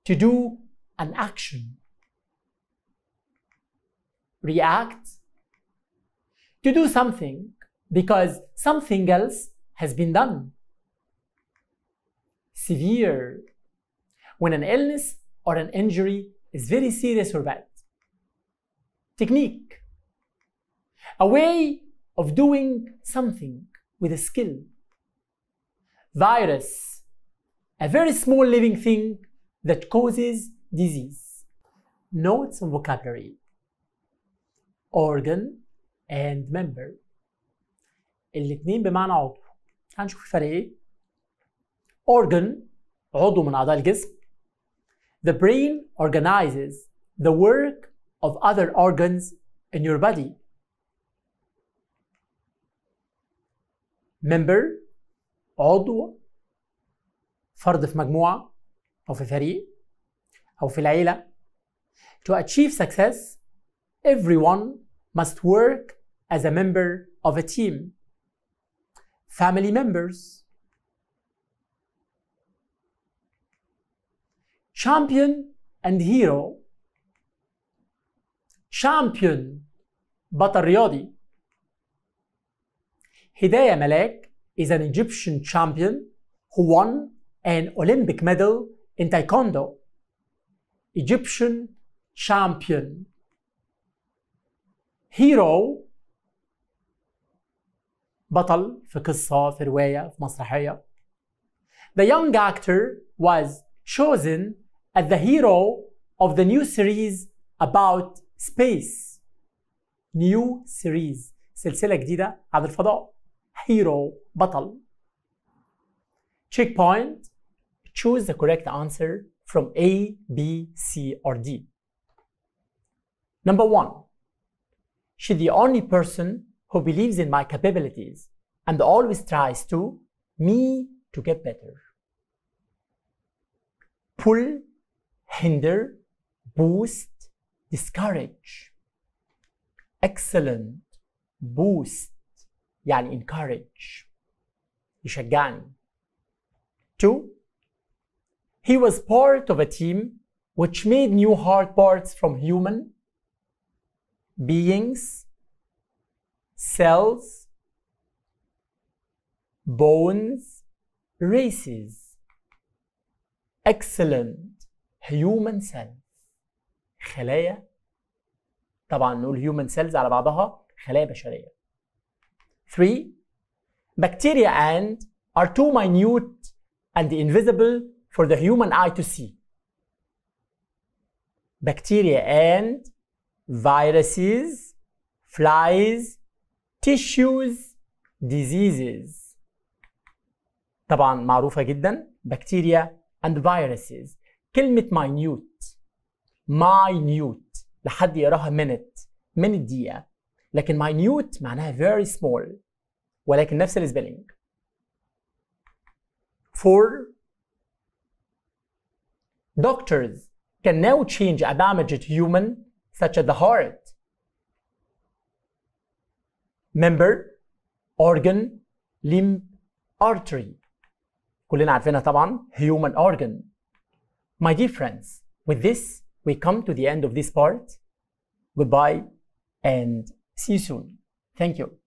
to do an action, react to do something because something else has been done. Severe when an illness or an injury is very serious or bad technique, a way of doing something with a skill. Virus, a very small living thing that causes disease. Notes on vocabulary organ and member الاتنين بمعنى عضو هنشوف الفرق ايه organ عضو من اعضاء الجسم the brain organizes the work of other organs in your body. member عضو فرد في مجموعة أو في فريق أو في العيلة To achieve success, everyone must work as a member of a team. Family members. Champion and hero champion Batarioti. Hidayah Malek is an Egyptian champion who won an Olympic medal in Taekwondo. Egyptian champion. Hero, بطل في قصة في رواية في مسرحية The young actor was chosen as the hero of the new series about سبيس نيو سيريز سلسلة جديدة عن الفضاء هيرو بطل check choose the correct answer from A, B, C or D number one she's the only person who believes in my capabilities and always tries to me to get better pull hinder boost discourage excellent boost يعني encourage يشجعني two he was part of a team which made new hard parts from human beings cells bones races excellent human cell خلايا طبعا نقول هيومن سيلز على بعضها خلايا بشريه 3 بكتيريا and are too minute and invisible for the human eye to see بكتيريا and viruses flies tissues diseases طبعا معروفة جدا بكتيريا and viruses كلمة minute minute لحد يقراها minute من الدقيقة لكن minute معناها very small ولكن نفس spelling. for doctors can now change a damaged human such as the heart member organ limb artery كلنا عارفينها طبعا human organ my dear friends with this we come to the end of this part. Goodbye and see you soon. Thank you.